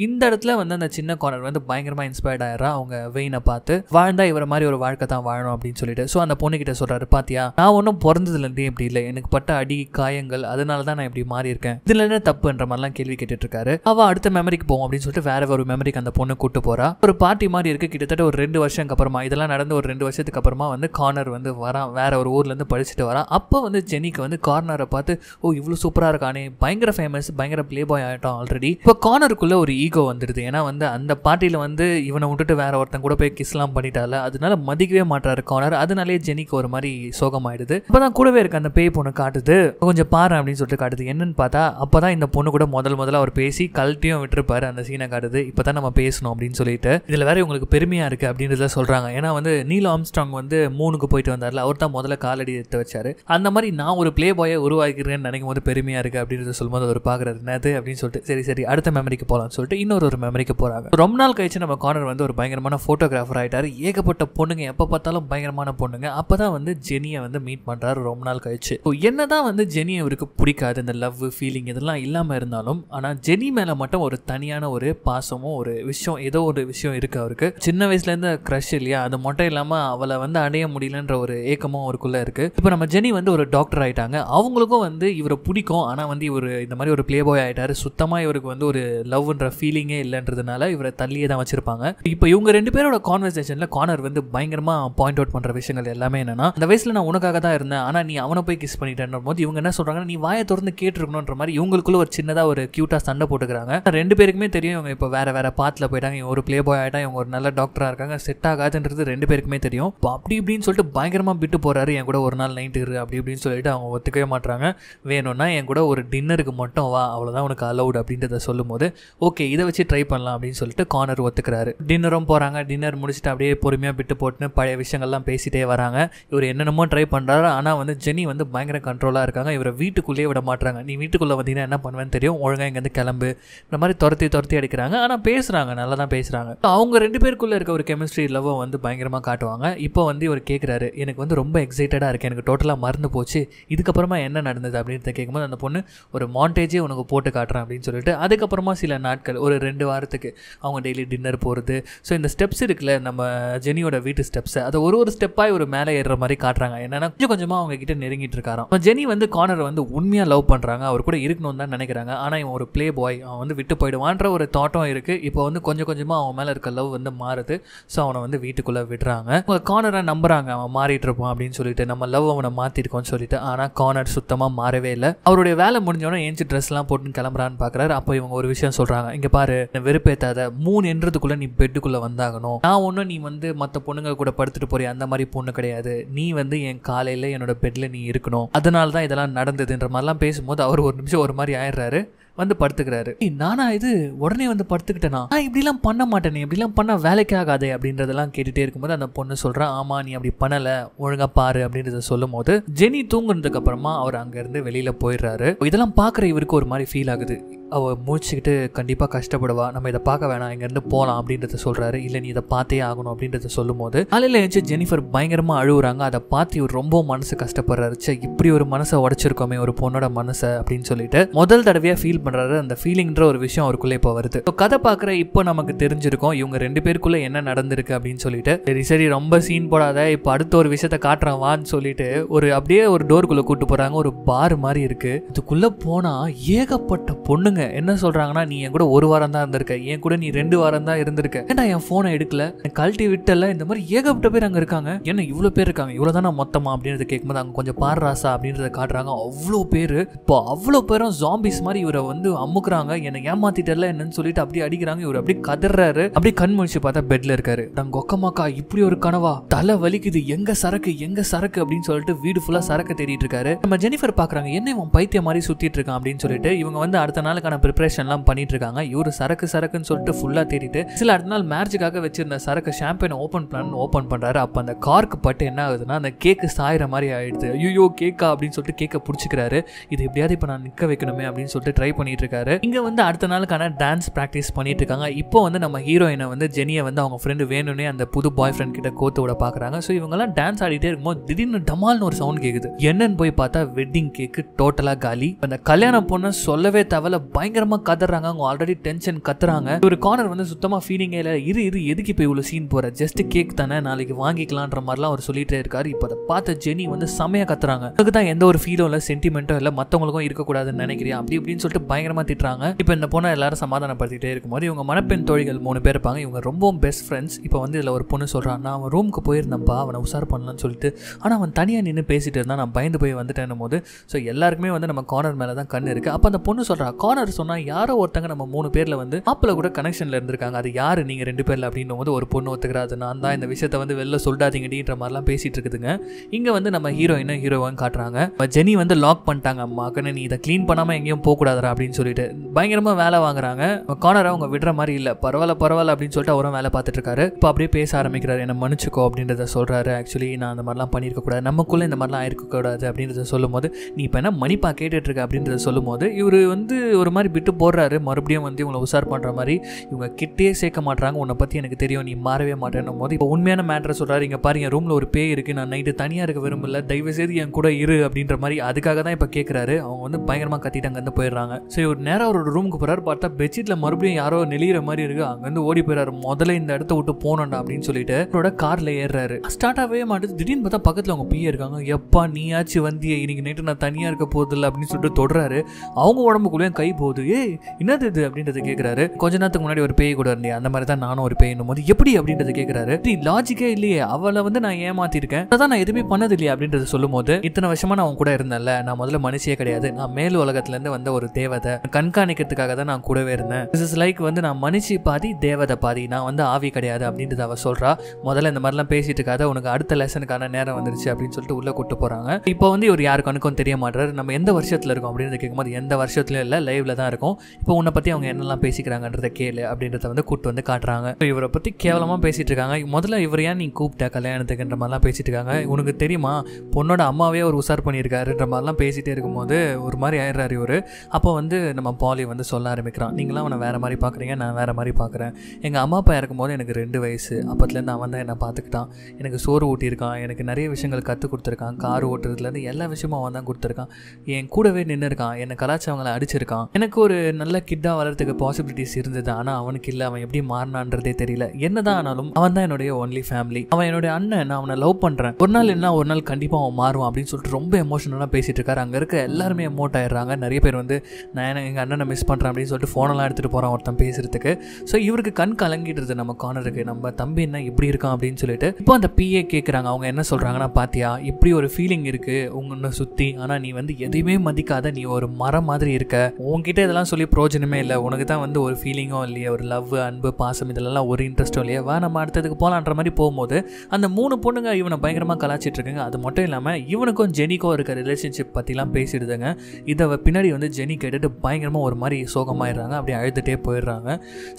A: இந்த இடத்துல வந்து அந்த சின்ன கார்னர் வந்து பயங்கரமாக இன்ஸ்பயர்ட் ஆயிடுறா அவங்க வெயினை பார்த்து வாழ்ந்தா இவரை மாதிரி ஒரு வாழ்க்கை தான் வாழணும் அப்படின்னு சொல்லிட்டு சொல்லிட்டு ஸோ அந்த கிட்ட சொல்றாரு பாத்தியா நான் ஒன்றும் பிறந்ததுலேருந்து இப்படி இல்லை எனக்கு பட்ட அடி காயங்கள் அதனால தான் நான் இப்படி மாறி இருக்கேன் இதுல என்ன தப்புன்ற மாதிரிலாம் கேள்வி கேட்டுட்டு இருக்காரு அவள் அடுத்த மெமரிக்கு போவோம் அப்படின்னு சொல்லிட்டு வேற ஒரு மெமரிக்கு அந்த பொண்ணு கூட்டு போறா ஒரு பார்ட்டி மாதிரி இருக்கு கிட்டத்தட்ட ஒரு ரெண்டு வருஷம் அப்புறமா இதெல்லாம் நடந்து ஒரு ரெண்டு வருஷத்துக்கு அப்புறமா வந்து கார்னர் வந்து வரான் வேற ஒரு ஊர்லேருந்து படிச்சுட்டு வரான் அப்போ வந்து ஜெனிக்கு வந்து கார்னரை பார்த்து ஓ இவ்வளோ சூப்பராக இருக்கானே பயங்கர ஃபேமஸ் பயங்கர பிளே பாய் ஆயிட்டோம் ஆல்ரெடி இப்போ கார்னருக்குள்ள ஒரு ஈகோ வந்துடுது ஏன்னா வந்து அந்த பார்ட்டியில் வந்து இவனை விட்டுட்டு வேற ஒருத்தன் கூட போய் கிஸ்லாம் பண்ணிட்டால அதனால மதிக்கவே மாட்டாரு கார்னர் அதனாலேயே ஜெனிக்கு ஒரு மாதிரி சோகமாயிடுது அப்போ தான் கூடவே இருக்க அந்த பேய் பொண்ணு காட்டுது கொஞ்சம் பாரு அப்படின்னு சொல்லிட்டு காட்டுது என்னன்னு பார்த்தா அப்போ தான் இந்த பொண்ணு கூட முதல் முதல்ல அவர் பேசி கல்ட்டியும் விட்டுருப்பாரு அந்த சீனை காட்டுது இப்பதான் நம்ம பேசணும் அப்படின்னு சொல்லிட்டு இதில் வேற உங்களுக்கு பெருமையாக இருக்குது அப்படின்றத சொல்கிறாங்க ஏன்னா வந்து நீல் ஆம்ஸ்ட்ராங் வந்து மூணுக்கு போயிட்டு வந்தார்ல அவர் தான் முதல்ல காலடி எடுத்து வச்சாரு அந்த மாதிரி நான் ஒரு பிளே பாயை உருவாக்கிறேன்னு நினைக்கும் போது பெருமையாக இருக்குது அப்படின்றத சொல்லும்போது அவர் பாக்குறது என்னது அப்படின்னு சொல்லிட்டு சரி சரி அடுத்த மெமரிக்கு போலாம்னு சொல்லிட்டு இன்னொரு ஒரு மெமரிக்கு போகிறாங்க ரொம்ப நாள் கழிச்சு நம்ம கார்னர் வந்து ஒரு பயங்கரமான ஃபோட்டோகிராஃபர் ஆகிட்டார் ஏகப்பட்ட பொண்ணுங்க எப்போ பார்த்தாலும் பயங்கரமான அழகான பொண்ணுங்க அப்போ தான் வந்து ஜெனியை வந்து மீட் பண்ணுறாரு ரொம்ப நாள் கழிச்சு ஸோ என்ன தான் வந்து ஜெனி அவருக்கு பிடிக்காது இந்த லவ் ஃபீலிங் இதெல்லாம் இல்லாமல் இருந்தாலும் ஆனால் ஜெனி மேலே மட்டும் ஒரு தனியான ஒரு பாசமும் ஒரு விஷயம் ஏதோ ஒரு விஷயம் இருக்குது அவருக்கு சின்ன வயசுலேருந்து க்ரஷ் இல்லையா அது மட்டும் இல்லாமல் அவளை வந்து அடைய முடியலன்ற ஒரு ஏக்கமும் அவருக்குள்ளே இருக்குது இப்போ நம்ம ஜெனி வந்து ஒரு டாக்டர் ஆகிட்டாங்க அவங்களுக்கும் வந்து இவரை பிடிக்கும் ஆனால் வந்து இவர் இந்த மாதிரி ஒரு பிளே பாய் ஆகிட்டாரு சுத்தமாக இவருக்கு வந்து ஒரு லவ்ன்ற ஃபீலிங்கே இல்லைன்றதுனால இவரை தள்ளியே தான் வச்சுருப்பாங்க இப்போ இவங்க ரெண்டு பேரோட கான்வர்சேஷனில் கார்னர் வந்து பயங்கரமாக பாயிண்ட் அவுட் பண்ணுற விஷயங்கள் எல்லாமே என்னன்னா அந்த வயசில் நான் உனக்காக தான் இருந்தேன் ஆனால் நீ அவனை போய் கிஸ் பண்ணிட்டேன்ற போது இவங்க என்ன சொல்றாங்க நீ வாயை தொடர்ந்து கேட்டுருக்கணுன்ற மாதிரி இவங்களுக்குள்ள ஒரு சின்னதாக ஒரு க்யூட்டாக சண்டை போட்டுக்கிறாங்க ரெண்டு பேருக்குமே தெரியும் இவங்க இப்போ வேற வேற பாத்தில் போயிட்டாங்க இவங்க ஒரு பிளே பாய் ஆயிட்டா இவங்க ஒரு நல்ல டாக்டராக இருக்காங்க செட் ஆகாதுன்றது ரெண்டு பேருக்குமே தெரியும் அப்படி இப்படின்னு சொல்லிட்டு பயங்கரமாக விட்டு போகிறாரு என் கூட ஒரு நாள் நைட் இரு அப்படி இப்படின்னு சொல்லிட்டு அவங்க ஒத்துக்கவே மாட்டுறாங்க வேணும்னா என் கூட ஒரு டின்னருக்கு மட்டும் வா அவ்வளவுதான் உனக்கு அலவுட் அப்படின்றத போது ஓகே இதை வச்சு ட்ரை பண்ணலாம் அப்படின்னு சொல்லிட்டு கார்னர் ஒத்துக்கிறாரு டின்னரும் போகிறாங்க டின்னர் முடிச்சுட்டு அப்படியே பொறுமையாக விட்டு போட்டுன்னு பழைய விஷயங்கள்லாம் பேசி பேசிகிட்டே வராங்க இவர் என்னென்னமோ ட்ரை பண்ணுறாரு ஆனால் வந்து ஜெனி வந்து பயங்கர கண்ட்ரோலாக இருக்காங்க இவரை வீட்டுக்குள்ளேயே விட மாட்டுறாங்க நீ வீட்டுக்குள்ளே வந்தீங்கன்னா என்ன பண்ணுவேன்னு தெரியும் ஒழுங்காக இங்கேருந்து கிளம்பு இந்த மாதிரி துரத்தி துரத்தி அடிக்கிறாங்க ஆனால் பேசுகிறாங்க நல்லா தான் பேசுகிறாங்க அவங்க ரெண்டு பேருக்குள்ளே இருக்க ஒரு கெமிஸ்ட்ரி லவ்வை வந்து பயங்கரமாக காட்டுவாங்க இப்போ வந்து இவர் கேட்குறாரு எனக்கு வந்து ரொம்ப எக்ஸைட்டடாக இருக்குது எனக்கு டோட்டலாக மறந்து போச்சு இதுக்கப்புறமா என்ன நடந்தது அப்படின்னு கேட்கும்போது அந்த பொண்ணு ஒரு மாண்டேஜே உனக்கு போட்டு காட்டுறேன் அப்படின்னு சொல்லிட்டு அதுக்கப்புறமா சில நாட்கள் ஒரு ரெண்டு வாரத்துக்கு அவங்க டெய்லி டின்னர் போகிறது ஸோ இந்த ஸ்டெப்ஸ் இருக்குல்ல நம்ம ஜெனியோட வீட்டு ஸ்டெப்ஸை அதை ஒரு ஒரு ஸ்டெப் ஸ்டெப்பாக ஒரு மேலே ஏறுற மாதிரி காட்டுறாங்க என்னன்னா கொஞ்சம் கொஞ்சமாக அவங்க கிட்ட நெருங்கிட்டு இருக்காராம் ஜெனி வந்து கார்னர் வந்து உண்மையாக லவ் பண்ணுறாங்க அவர் கூட இருக்கணும் தான் நினைக்கிறாங்க ஆனால் இவன் ஒரு பிளே பாய் அவன் வந்து விட்டு போயிடுவான்ற ஒரு தோட்டம் இருக்குது இப்போ வந்து கொஞ்சம் கொஞ்சமாக அவன் மேலே இருக்க லவ் வந்து மாறுது ஸோ அவனை வந்து வீட்டுக்குள்ளே விடுறாங்க கார்னரை நம்புறாங்க அவன் மாறிட்டு இருப்பான் அப்படின்னு சொல்லிட்டு நம்ம லவ் அவனை மாற்றிருக்கோம்னு சொல்லிட்டு ஆனால் கார்னர் சுத்தமாக மாறவே இல்லை அவருடைய வேலை முடிஞ்சோடனே ஏஞ்சி ட்ரெஸ்லாம் போட்டுன்னு கிளம்புறான்னு பார்க்குறாரு அப்போ இவங்க ஒரு விஷயம் சொல்கிறாங்க இங்கே பாரு வெறுப்பேத்தாத மூணு என்றதுக்குள்ள நீ பெட்டுக்குள்ளே வந்தாகணும் நான் ஒன்றும் நீ வந்து மற்ற பொண்ணுங்க கூட படுத்துட்டு போறிய அந்த மாதிரி பொண்ணு கிடையாது நீ வந்து என் காலையில் என்னோட பெட்டில் நீ இருக்கணும் அதனால தான் இதெல்லாம் நடந்ததுன்ற மாதிரிலாம் பேசும்போது அவர் ஒரு நிமிஷம் ஒரு மாதிரி ஆயிடுறாரு வந்து படுத்துக்கிறாரு நானா இது உடனே வந்து படுத்துக்கிட்டேனா நான் இப்படிலாம் பண்ண மாட்டேனே இப்படிலாம் பண்ண வேலைக்கு ஆகாது அப்படின்றதெல்லாம் கேட்டுட்டே இருக்கும்போது அந்த பொண்ணு சொல்கிறேன் ஆமா நீ அப்படி பண்ணல ஒழுங்கா பாரு அப்படின்றத சொல்லும் போது ஜெனி தூங்குனதுக்கு அப்புறமா அவர் அங்கேருந்து வெளியில் போயிடுறாரு இதெல்லாம் பார்க்குற இவருக்கு ஒரு மாதிரி ஃபீல் ஆகுது அவள் முடிச்சுக்கிட்டு கண்டிப்பாக கஷ்டப்படுவா நம்ம இதை பார்க்க வேணாம் இங்கேருந்து போகலாம் அப்படின்றத சொல்கிறாரு இல்லை நீ இதை பார்த்தே ஆகணும் அப்படின்றத சொல்லும் போது அலையில் எழுந்து ஜெனிஃபர் பயங்கரமாக அழுகுறாங்க அதை பார்த்து இவர் ரொம்ப மனசு கஷ்டப்படுறாரு சே இப்படி ஒரு மனசை உடச்சிருக்கோமே ஒரு பொண்ணோட மனசை அப்படின்னு சொல்லிட்டு முதல் தடவையாக ஃபீல் பண்ணுறாரு அந்த ஃபீலிங்ன்ற ஒரு விஷயம் அவருக்குள்ளே இப்போ வருது ஸோ கதை பார்க்குற இப்போ நமக்கு தெரிஞ்சிருக்கும் இவங்க ரெண்டு பேருக்குள்ளே என்ன நடந்திருக்கு அப்படின்னு சொல்லிட்டு சரி சரி ரொம்ப சீன் போடாத இப்போ அடுத்த ஒரு விஷயத்த காட்டுறான் வான்னு சொல்லிட்டு ஒரு அப்படியே ஒரு டோருக்குள்ளே கூப்பிட்டு போகிறாங்க ஒரு பார் மாதிரி இருக்குது இதுக்குள்ளே போனால் ஏகப்பட்ட பொண்ணுங்க என்ன சொல்றாங்கன்னா நீ என் கூட ஒரு வாரம் தான் இருந்திருக்க என் கூட நீ ரெண்டு வாரம் தான் இருந்திருக்க ஏன்னா என் போனை எடுக்கல கழட்டி விட்டல இந்த மாதிரி ஏகப்பட்ட பேர் அங்க இருக்காங்க ஏன்னா இவ்வளவு பேர் இருக்காங்க இவ்வளோ மொத்தமா அப்படின்றத கேட்கும்போது அங்க கொஞ்சம் பாடுறாசா அப்படின்றத காட்டுறாங்க அவ்வளோ பேர் இப்போ அவ்வளோ பேரும் ஜாம்பிஸ் மாதிரி இவரை வந்து அமுக்குறாங்க என்னை ஏமாத்திட்டல என்னன்னு சொல்லிட்டு அப்படியே அடிக்கிறாங்க இவர் அப்படியே கதறாரு அப்படியே கண் முடிச்சு பார்த்தா பெட்ல இருக்காரு நாங்க ஒக்கமாக்கா இப்படி ஒரு கனவா தலை வலிக்குது எங்க சரக்கு எங்க சரக்கு அப்படின்னு சொல்லிட்டு வீடு ஃபுல்லா சரக்கு தேடிட்டு இருக்காரு நம்ம ஜெனிஃபர் பாக்குறாங்க என்ன இவன் பைத்திய மாதிரி சுத்திட்டு இருக்கான் அப்படின்னு சொல்லிட்டு இவங்க வந்து அடுத்த நாளுக்கு மேரேஜுக்கான ப்ரிப்பரேஷன்லாம் இருக்காங்க இவர் சரக்கு சரக்குன்னு சொல்லிட்டு ஃபுல்லாக தேடிட்டு சில அடுத்த நாள் மேரேஜுக்காக வச்சிருந்த சரக்கு ஷாம்பெயின் ஓப்பன் பண்ணு ஓப்பன் பண்ணுறாரு அப்போ அந்த கார்க்கு பட்டு என்ன ஆகுதுன்னா அந்த கேக்கு சாயிற மாதிரி ஆயிடுது ஐயோ கேக்கா அப்படின்னு சொல்லிட்டு கேக்கை பிடிச்சிக்கிறாரு இது எப்படியாவது இப்போ நான் நிற்க வைக்கணுமே அப்படின்னு சொல்லிட்டு ட்ரை பண்ணிட்டு இருக்காரு இங்கே வந்து அடுத்த நாளுக்கான டான்ஸ் ப்ராக்டிஸ் பண்ணிட்டு இருக்காங்க இப்போ வந்து நம்ம ஹீரோயினை வந்து ஜெனியை வந்து அவங்க ஃப்ரெண்டு வேணும்னே அந்த புது பாய் ஃப்ரெண்ட் கிட்ட கோத்து விட பார்க்குறாங்க ஸோ இவங்கெல்லாம் டான்ஸ் ஆடிட்டே இருக்கும்போது திடீர்னு டமால்னு ஒரு சவுண்ட் கேட்குது என்னன்னு போய் பார்த்தா வெட்டிங் கேக்கு டோட்டலாக காலி அந்த கல்யாணம் பொண்ணு சொல்லவே தவிர பயங்கரமாக கதறாங்க அவங்க ஆல்ரெடி டென்ஷன் கத்துறாங்க ஒரு கார்னர் வந்து சுத்தமாக ஃபீலிங்கே இல்லை இரு இரு எதுக்கு இப்போ இவ்வளோ சீன் போகிற ஜஸ்ட் கேக் தானே நாளைக்கு வாங்கிக்கலான்ற மாதிரிலாம் அவர் சொல்லிகிட்டே இருக்காரு இப்போ அதை பார்த்த ஜெனி வந்து செமையாக கத்துறாங்க அதுக்கு தான் எந்த ஒரு ஃபீலும் இல்லை சென்டிமெண்ட்டும் இல்லை மற்றவங்களுக்கும் இருக்கக்கூடாதுன்னு நினைக்கிறேன் அப்படி இப்படின்னு சொல்லிட்டு பயங்கரமாக திட்டுறாங்க இப்போ இந்த பொண்ணை எல்லாரும் சமாதானப்படுத்திட்டே இருக்கும்போது இவங்க மணப்பெண் தோழிகள் மூணு பேர் இருப்பாங்க இவங்க ரொம்பவும் பெஸ்ட் ஃப்ரெண்ட்ஸ் இப்போ வந்து இதில் ஒரு பொண்ணு சொல்கிறான் நான் அவன் ரூமுக்கு போயிருந்தப்பா அவனை உஷார் பண்ணலான்னு சொல்லிட்டு ஆனால் அவன் தனியாக நின்று பேசிட்டு இருந்தான் நான் பயந்து போய் வந்துட்டேன் போது ஸோ எல்லாருக்குமே வந்து நம்ம கார்னர் மேலே தான் கண் இருக்குது அப்போ அந்த பொண்ணு சொல்கிறான் கார்னர் யாரு சொன்னால் யாரோ ஒருத்தங்க நம்ம மூணு பேரில் வந்து மாப்பிள்ள கூட கனெக்ஷனில் இருந்திருக்காங்க அது யார் நீங்கள் ரெண்டு பேரில் அப்படின்னும் போது ஒரு பொண்ணு ஒத்துக்கிறாரு நான் தான் இந்த விஷயத்த வந்து வெளில சொல்லாதீங்கடின்ற மாதிரிலாம் பேசிகிட்டு இருக்குதுங்க இங்கே வந்து நம்ம ஹீரோயினை ஹீரோவான்னு காட்டுறாங்க ஜெனி வந்து லாக் பண்ணிட்டாங்க அம்மாக்குன்னு நீ இதை க்ளீன் பண்ணாமல் எங்கேயும் கூடாதா அப்படின்னு சொல்லிட்டு பயங்கரமாக வேலை வாங்குறாங்க கார்னர் அவங்க விடுற மாதிரி இல்லை பரவாயில்ல பரவாயில்ல அப்படின்னு சொல்லிட்டு அவரும் வேலை பார்த்துட்டு இருக்காரு இப்போ அப்படியே பேச ஆரம்பிக்கிறாரு என்ன மன்னிச்சுக்கோ அப்படின்றத சொல்கிறாரு ஆக்சுவலி நான் அந்த மாதிரிலாம் பண்ணியிருக்கக்கூடாது நமக்குள்ள இந்த மாதிரிலாம் கூடாது அப்படின்றத சொல்லும்போது நீ இப்போ என்ன மணிப்பா இருக்க அப்படின்றத சொல்லும்போது இவர் வந்து ஒரு மாதிரி மாதிரி விட்டு போடுறாரு மறுபடியும் வந்து இவங்களை உஷார் பண்ணுற மாதிரி இவங்க கிட்டே சேர்க்க மாட்டாங்க உன்னை பற்றி எனக்கு தெரியும் நீ மாறவே மாட்டேன்னும் போது இப்போ உண்மையான மேட்ரை சொல்கிறாரு இங்கே பாருங்க ரூமில் ஒரு பேய் இருக்குது நான் நைட்டு தனியாக இருக்க விரும்பல தயவு செய்து என் கூட இரு அப்படின்ற மாதிரி அதுக்காக தான் இப்போ கேட்குறாரு அவங்க வந்து பயங்கரமாக கத்திட்டு அங்கேருந்து போயிடுறாங்க சரி ஒரு நேரம் அவரோட ரூமுக்கு போகிறாரு பார்த்தா பெட்ஷீட்டில் மறுபடியும் யாரோ நெளிகிற மாதிரி இருக்குது அங்கேருந்து ஓடி போயிறாரு முதல்ல இந்த இடத்த விட்டு போனோண்டா அப்படின்னு சொல்லிட்டு அவரோட காரில் ஏறுறாரு ஸ்டார்ட் ஆகவே மாட்டேது திடீர்னு பார்த்தா பக்கத்தில் அவங்க பிஏ இருக்காங்க எப்பா நீயாச்சும் வந்தியே இன்னைக்கு நைட்டு நான் தனியாக இருக்க போதில்லை அப்படின்னு சொல்லிட்டு தொடுறாரு அவங்க உடம்புக்குள்ளேயும் கை போது ஏ என்னது இது அப்படின்றத கேட்கிறாரு கொஞ்ச நேரத்துக்கு முன்னாடி ஒரு பேய் கூட இருந்தே அந்த மாதிரி தான் நானும் ஒரு பேயும் போது எப்படி அப்படின்றத கேட்குறாரு லாஜிக்கே இல்லையே அவளை வந்து நான் ஏமாத்திருக்கேன் அதான் நான் எதுவுமே பண்ணது இல்லையா அப்படின்றத சொல்லும் போது இத்தனை வருஷமா நான் அவன் கூட இருந்தேன்ல நான் முதல்ல மனுஷியே கிடையாது நான் மேல் இருந்து வந்த ஒரு தேவதை கண்காணிக்கிறதுக்காக தான் நான் கூடவே இருந்தேன் திஸ் இஸ் லைக் வந்து நான் மனுஷி பாதி தேவதை பாதி நான் வந்து ஆவி கிடையாது அப்படின்றத அவ சொல்றா முதல்ல இந்த மாதிரிலாம் பேசிட்டு இருக்காத உனக்கு அடுத்த லெசனுக்கான நேரம் வந்துருச்சு அப்படின்னு சொல்லிட்டு உள்ளே கூட்டு போகிறாங்க இப்போ வந்து இவர் அனுக்கும் தெரிய மாட்டாரு நம்ம எந்த வருஷத்தில் இருக்கோம் அப்படின்னு கேட்கும்போது எந்த வருஷத்துலையும் இல்லை லைவ்ல லைவில் தான் இருக்கும் இப்போ உன்னை பற்றி அவங்க என்னெல்லாம் பேசிக்கிறாங்கன்றத கேளு அப்படின்றத வந்து கூப்பிட்டு வந்து காட்டுறாங்க இவரை பற்றி கேவலமாக பேசிகிட்டு இருக்காங்க முதல்ல இவர் ஏன் நீ கூப்பிட்ட கல்யாணத்துக்குன்ற மாதிரிலாம் பேசிகிட்டு இருக்காங்க உனக்கு தெரியுமா பொண்ணோட அம்மாவே ஒரு உசார் பண்ணியிருக்காருன்ற மாதிரிலாம் பேசிகிட்டே இருக்கும்போது ஒரு மாதிரி ஆயிடுறாரு இவர் அப்போ வந்து நம்ம பாலி வந்து சொல்ல ஆரம்பிக்கிறான் நீங்களாம் அவனை வேறு மாதிரி பார்க்குறீங்க நான் வேறு மாதிரி பார்க்குறேன் எங்கள் அம்மா அப்பா இருக்கும்போது எனக்கு ரெண்டு வயசு அப்போத்துலேருந்து அவன் தான் என்னை பார்த்துக்கிட்டான் எனக்கு சோறு ஊட்டியிருக்கான் எனக்கு நிறைய விஷயங்கள் கற்றுக் கொடுத்துருக்கான் கார் ஓட்டுறதுலேருந்து எல்லா விஷயமும் அவன் தான் கொடுத்துருக்கான் என் கூடவே நின்று இருக்கான் என்னை கலாச்சாரங்களை அடிச்சிருக்கான் எனக்கு ஒரு நல்ல கிட்டாக வளர்றதுக்கு பாசிபிலிட்டிஸ் இருந்தது ஆனால் அவனுக்கு இல்லை அவன் எப்படி மாறினான்றதே தெரியல என்னதான் ஆனாலும் அவன் தான் என்னுடைய ஒன்லி ஃபேமிலி அவன் என்னுடைய அண்ணன் நான் அவனை லவ் பண்ணுறேன் ஒரு நாள் என்ன ஒரு நாள் கண்டிப்பாக அவன் மாறுவான் அப்படின்னு சொல்லிட்டு ரொம்ப எமோஷனலாக பேசிகிட்டு இருக்காரு அங்கே இருக்க எல்லாருமே எமோட் ஆயிடுறாங்க நிறைய பேர் வந்து நான் எங்கள் அண்ணனை மிஸ் பண்ணுறேன் அப்படின்னு சொல்லிட்டு ஃபோனெல்லாம் எடுத்துகிட்டு போகிறான் ஒருத்தன் பேசுகிறதுக்கு ஸோ இவருக்கு கண் கலங்கிடுறது நம்ம கானருக்கு நம்ம தம்பி என்ன இப்படி இருக்கான் அப்படின்னு சொல்லிட்டு இப்போ அந்த பிஏ கேட்குறாங்க அவங்க என்ன சொல்கிறாங்கன்னா பார்த்தியா இப்படி ஒரு ஃபீலிங் இருக்குது உங்களை சுற்றி ஆனால் நீ வந்து எதையுமே மதிக்காத நீ ஒரு மரம் மாதிரி இருக்க உங்க உங்ககிட்ட இதெல்லாம் சொல்லி பிரோஜனமே இல்லை உனக்கு தான் வந்து ஒரு ஃபீலிங்கோ இல்லையா ஒரு லவ் அன்பு பாசம் இதெல்லாம் ஒரு இன்ட்ரெஸ்ட்டும் இல்லையா வா நம்ம அடுத்ததுக்கு போகலான்ற மாதிரி போகும்போது அந்த மூணு பொண்ணுங்க இவனை பயங்கரமாக கலாச்சிட்டு இருக்குங்க அது மட்டும் இல்லாமல் இவனுக்கும் ஜெனிக்கும் இருக்க ரிலேஷன்ஷிப் பற்றிலாம் பேசிடுதுங்க இதை பின்னாடி வந்து ஜெனி கேட்டுட்டு பயங்கரமாக ஒரு மாதிரி சோகமாயிடுறாங்க அப்படி அழுதுகிட்டே போயிடுறாங்க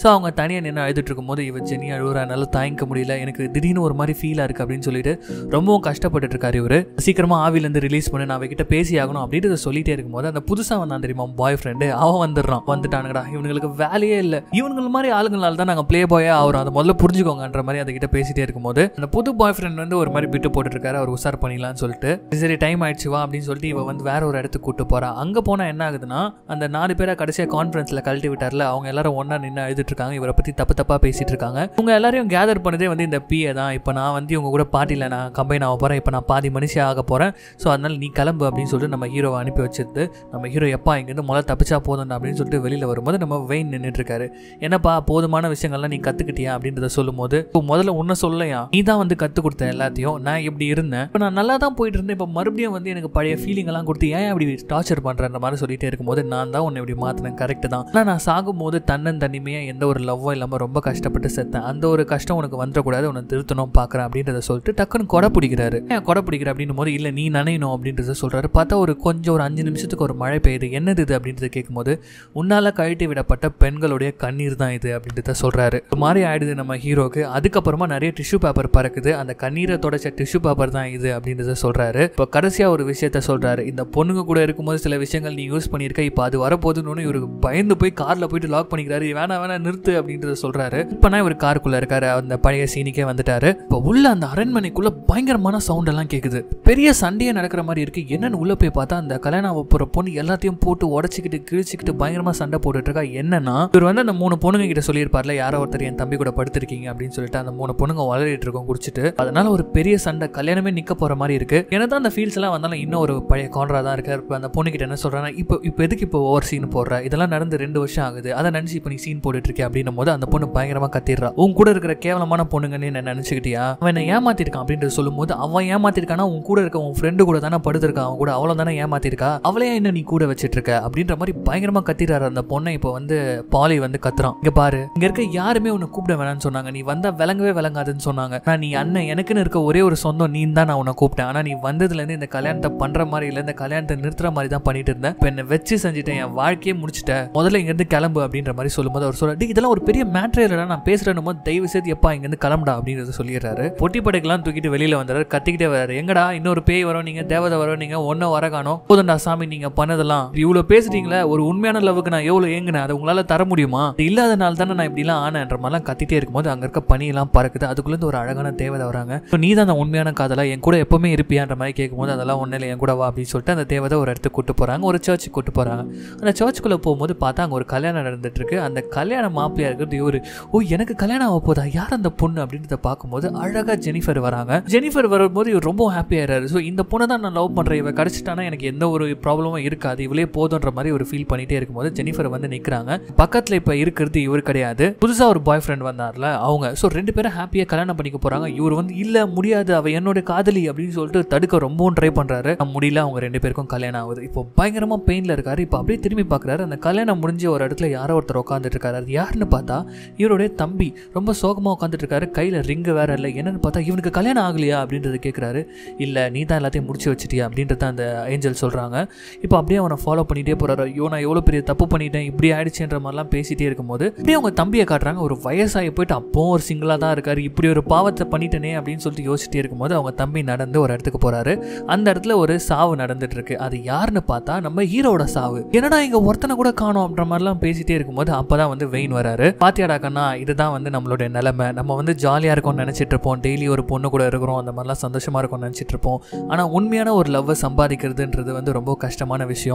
A: ஸோ அவங்க தனியாக நின்று அழுதுட்டு இருக்கும்போது இவன் ஜெனி அழுகுறா தாங்கிக்க முடியல எனக்கு திடீர்னு ஒரு மாதிரி ஃபீலாக இருக்குது அப்படின்னு சொல்லிட்டு ரொம்பவும் கஷ்டப்பட்டு இருக்காரு இவர் சீக்கிரமாக ஆவிலேருந்து ரிலீஸ் பண்ணி நான் அவகிட்ட பேசி ஆகணும் அப்படின்றத சொல்லிகிட்டே இருக்கும்போது அந்த புதுசாக வந்தான் தெரியுமா பாய் ஃப்ரெண்டு அவன் வந்துடுறான் வந்துட்டானுங்கடா இவனுங்களுக்கு வேலையே இல்லை இவனுங்கள மாதிரி ஆளுங்களால தான் நாங்கள் பிளே பாயே ஆகிறோம் அதை முதல்ல புரிஞ்சுக்கோங்கன்ற மாதிரி கிட்ட பேசிட்டே இருக்கும்போது அந்த புது பாய் ஃப்ரெண்ட் வந்து ஒரு மாதிரி பிட்டு போட்டுருக்காரு அவர் உசார் பண்ணிடலாம்னு சொல்லிட்டு சரி டைம் ஆயிடுச்சு வா அப்படின்னு சொல்லிட்டு இவன் வந்து வேற ஒரு இடத்துக்கு கூட்டு போறா அங்கே போனால் என்ன ஆகுதுன்னா அந்த நாலு பேரை கடைசியாக கான்ஃபரன்ஸில் கழட்டி விட்டார்ல அவங்க எல்லாரும் ஒன்றா நின்று எழுதிட்டு இருக்காங்க இவரை பற்றி தப்பு தப்பாக பேசிட்டு இருக்காங்க இவங்க எல்லாரையும் கேதர் பண்ணதே வந்து இந்த பிஏ தான் இப்போ நான் வந்து இவங்க கூட பாட்டியில் நான் கம்பைன் ஆக போகிறேன் இப்போ நான் பாதி மனுஷி ஆக போறேன் ஸோ அதனால் நீ கிளம்பு அப்படின்னு சொல்லிட்டு நம்ம ஹீரோவை அனுப்பி வச்சிருந்து நம்ம ஹீரோ எப்பா இங்கேருந்து முதல்ல தப்பிச்சா போ போதும்டா அப்படின்னு சொல்லிட்டு வெளியில் வரும்போது நம்ம வெயின் நின்றுட்டுருக்காரு என்னப்பா போதுமான விஷயங்கள்லாம் நீ கற்றுக்கிட்டியா அப்படின்றத சொல்லும்போது இப்போ முதல்ல உன்ன சொல்லையா நீ தான் வந்து கற்றுக் கொடுத்த எல்லாத்தையும் நான் இப்படி இருந்தேன் இப்போ நான் நல்லா தான் போயிட்டு இருந்தேன் இப்போ மறுபடியும் வந்து எனக்கு பழைய எல்லாம் கொடுத்து ஏன் அப்படி டார்ச்சர் பண்ணுற மாதிரி சொல்லிகிட்டே இருக்கும்போது நான் தான் உன்னை இப்படி மாற்றினேன் கரெக்டு தான் ஆனால் நான் சாகும்போது தன்னன் தனிமையாக எந்த ஒரு லவ்வும் இல்லாமல் ரொம்ப கஷ்டப்பட்டு செத்தேன் அந்த ஒரு கஷ்டம் உனக்கு வந்துடக்கூடாது உன்னை திருத்தணும் பார்க்குறேன் அப்படின்றத சொல்லிட்டு டக்குன்னு கொடை பிடிக்கிறாரு ஏன் கொடை பிடிக்கிற அப்படின்னும் போது இல்லை நீ நனையணும் அப்படின்றத சொல்கிறாரு பார்த்தா ஒரு கொஞ்சம் ஒரு அஞ்சு நிமிஷத்துக்கு ஒரு மழை பெய்யுது என்னது இது அப்படின்றத கேட்கும்போது போது உன்னால் கழட்டி விடப்பட்ட பெண்களுடைய கண்ணீர் தான் இது அப்படின்றத சொல்கிறாரு மாதிரி ஆயிடுது நம்ம ஹீரோக்கு அதுக்கப்புறமா நிறைய டிஷ்யூ பேப்பர் பறக்குது அந்த கண்ணீரை தொடச்ச டிஷ்யூ பேப்பர் தான் இது அப்படின்றத சொல்கிறாரு இப்போ கடைசியாக ஒரு விஷயத்த சொல்கிறாரு இந்த பொண்ணுங்க கூட இருக்கும்போது சில விஷயங்கள் நீ யூஸ் பண்ணியிருக்க இப்போ அது வரப்போகுதுன்னு இவருக்கு பயந்து போய் காரில் போயிட்டு லாக் பண்ணிக்கிறாரு வேணா வேணாம் நிறுத்து அப்படின்றத சொல்கிறாரு இப்போனா இவர் காருக்குள்ளே இருக்காரு அந்த பழைய சீனிக்கே வந்துட்டாரு இப்போ உள்ள அந்த அரண்மனைக்குள்ள பயங்கரமான சவுண்ட் எல்லாம் கேட்குது பெரிய சண்டையே நடக்கிற மாதிரி இருக்கு என்னன்னு உள்ள போய் பார்த்தா அந்த கல்யாணம் போகிற பொண்ணு எல்லாத்தையும் போட்டு உடச்சிக்கிட்டு கிழிச்சு வச்சுக்கிட்டு பயங்கரமாக சண்டை இருக்கா என்னன்னா இவர் வந்து அந்த மூணு பொண்ணுங்க கிட்ட சொல்லியிருப்பார்ல யாரோ ஒருத்தர் என் தம்பி கூட படுத்திருக்கீங்க அப்படின்னு சொல்லிட்டு அந்த மூணு பொண்ணுங்க வளரிட்டு இருக்கோம் குடிச்சிட்டு அதனால ஒரு பெரிய சண்டை கல்யாணமே நிற்க போகிற மாதிரி இருக்கு எனதான் தான் அந்த ஃபீல்ஸ் எல்லாம் வந்தாலும் இன்னும் ஒரு பழைய கான்ரா தான் இருக்கார் இப்போ அந்த பொண்ணுக்கிட்ட என்ன சொல்கிறேன்னா இப்போ இப்போ எதுக்கு இப்போ ஓவர் சீன் போடுற இதெல்லாம் நடந்து ரெண்டு வருஷம் ஆகுது அதை நினச்சி இப்போ நீ சீன் இருக்கேன் அப்படின்னும் போது அந்த பொண்ணு பயங்கரமாக கத்திடுறா உன் கூட இருக்கிற கேவலமான பொண்ணுங்கன்னு என்ன நினச்சிக்கிட்டியா அவன் என்ன ஏமாத்திருக்கான் சொல்லும் சொல்லும்போது அவன் ஏமாத்திருக்கானா உன் கூட இருக்க உன் ஃப்ரெண்டு கூட தானே படுத்திருக்கான் அவன் கூட அவ்வளவு தானே ஏமாத்திருக்கா அவளையா என்ன நீ கூட வச்சிட்டு இருக்க அப்படின்ற மாதிரி பயங்கரமாக கத்திடுறாரு அந்த பொண்ணை இப்போ வந்து பாலி வந்து கத்துறான் இங்க பாரு இங்கே இருக்க யாருமே உன்னை கூப்பிட வேணாம்னு சொன்னாங்க நீ வந்தால் விளங்கவே விளங்காதுன்னு சொன்னாங்க நான் நீ அண்ணன் எனக்குன்னு இருக்க ஒரே ஒரு சொந்தம் நீ தான் நான் உன்னை கூப்பிட்டேன் ஆனால் நீ வந்ததுலேருந்து இந்த கல்யாணத்தை பண்ணுற மாதிரி இல்லை இந்த கல்யாணத்தை நிறுத்துற மாதிரி தான் பண்ணிட்டு இருந்தேன் இப்போ வச்சு செஞ்சுட்டேன் என் வாழ்க்கையே முடிச்சுட்டேன் முதல்ல இங்கேருந்து கிளம்பு அப்படின்ற மாதிரி சொல்லும்போது அவர் சொல்லிட்டு இதெல்லாம் ஒரு பெரிய மேட்ரே இல்லைடா நான் பேசுகிறேன்னு போது தயவு செய்து எப்பா இங்கேருந்து கிளம்புடா அப்படின்னு சொல்லிடுறாரு பொட்டி படைக்கெல்லாம் தூக்கிட்டு வெளியில் வந்துடுறாரு கத்திக்கிட்டே வர்றாரு எங்கடா இன்னொரு பேய் வரும் நீங்கள் தேவதை வரும் நீங்கள் ஒன்றை வரகானோ காணும் போதுண்டா சாமி நீங்கள் பண்ணதெல்லாம் இவ்வளோ பேசுறீங்களா ஒரு ஒரு உண்மையான லவ்வுக்கு நான் எவ்வளோ ஏங்கினேன் அதை உங்களால் தர முடியுமா இல்லாதனால தானே நான் இப்படிலாம் என்ற மாதிரிலாம் கத்திட்டே இருக்கும்போது அங்கே இருக்க எல்லாம் பறக்குது அதுக்குள்ளேருந்து ஒரு அழகான தேவதை வராங்க ஸோ நீ தான் அந்த உண்மையான காதலா என் கூட எப்பவுமே இருப்பியான்ற மாதிரி கேட்கும்போது அதெல்லாம் ஒன்றும் இல்லை என் கூட வா அப்படின்னு சொல்லிட்டு அந்த தேவதை ஒரு இடத்துக்கு கூட்டு போகிறாங்க ஒரு சர்ச்சுக்கு கூட்டு போகிறாங்க அந்த சர்ச்சுக்குள்ள போகும்போது பார்த்தா அங்க ஒரு கல்யாணம் இருக்கு அந்த கல்யாணம் மாப்பிளையா இருக்கிறது இவரு ஓ எனக்கு கல்யாணம் ஆக போதா யார் அந்த பொண்ணு அப்படின்றத பார்க்கும்போது அழகாக ஜெனிஃபர் வராங்க ஜெனிஃபர் வரும்போது இவர் ரொம்ப ஹாப்பியாகிறாரு ஸோ இந்த பொண்ணை தான் நான் லவ் பண்றேன் இவ கிடச்சிட்டானா எனக்கு எந்த ஒரு ப்ராப்ளமும் இருக்காது இவளே போதுன்ற மாதிரி ஒரு ஃபீல் பண்ணிகிட்டே இருக்கும்போது ஜெனிஃபர் வந்து நிற்கிறாங்க பக்கத்தில் இப்போ இருக்கிறது இவர் கிடையாது புதுசாக ஒரு பாய் ஃப்ரெண்ட் வந்தார்ல அவங்க ஸோ ரெண்டு பேரும் ஹாப்பியாக கல்யாணம் பண்ணிக்க போகிறாங்க இவர் வந்து இல்லை முடியாது அவள் என்னோட காதலி அப்படின்னு சொல்லிட்டு தடுக்க ரொம்பவும் ட்ரை பண்ணுறாரு முடியல அவங்க ரெண்டு பேருக்கும் கல்யாணம் ஆகுது இப்போ பயங்கரமாக பெயினில் இருக்காரு இப்போ அப்படியே திரும்பி பார்க்குறாரு அந்த கல்யாணம் முடிஞ்ச ஒரு இடத்துல யாரோ ஒருத்தர் உட்காந்துட்டு இருக்காரு யாருன்னு பார்த்தா இவருடைய தம்பி ரொம்ப சோகமாக உட்காந்துட்டு இருக்காரு கையில் ரிங் வேற இல்லை என்னன்னு பார்த்தா இவனுக்கு கல்யாணம் ஆகலையா அப்படின்றத கேட்குறாரு இல்லை நீ தான் எல்லாத்தையும் முடிச்சு வச்சிட்டியா அப்படின்றத அந்த ஏஞ்சல் சொல்கிறாங்க இப்போ அப்படியே அவனை ஃபாலோ பண்ணிகிட்டே போகிறாரு ஐயோ நான் எவ்வளோ பெரிய தப்பு பண்ணிட்டேன் இப்படி ஆயிடுச்சுன்ற மாதிரிலாம் பேசிகிட்டே இருக்கும்போது இப்படி அவங்க தம்பியை காட்டுறாங்க ஒரு வயசாகி போயிட்டு அப்போ ஒரு சிங்கிளாக தான் இருக்கார் இப்படி ஒரு பாவத்தை பண்ணிட்டனே அப்படின்னு சொல்லிட்டு யோசிச்சுட்டே இருக்கும்போது அவங்க தம்பி நடந்து ஒரு இடத்துக்கு போகிறாரு அந்த இடத்துல ஒரு சாவு நடந்துட்டு இருக்கு அது யாருன்னு பார்த்தா நம்ம ஹீரோட சாவு என்னடா இங்க ஒருத்தனை கூட காணும் அப்படின்ற மாதிரிலாம் பேசிட்டே இருக்கும்போது அப்பதான் வந்து வெயின் வராரு பாத்தியாடா கண்ணா இதுதான் வந்து நம்மளுடைய நிலைமை நம்ம வந்து ஜாலியா இருக்கும் நினைச்சிட்டு இருப்போம் டெய்லி ஒரு பொண்ணு கூட இருக்கிறோம் அந்த மாதிரிலாம் சந்தோஷமா இருக்கும் நினைச்சிட்டு இருப்போம் ஆனா உண்மையான ஒரு லவ் சம்பாதிக்கிறதுன்றது வந்து ரொம்ப கஷ்டமான விஷயம்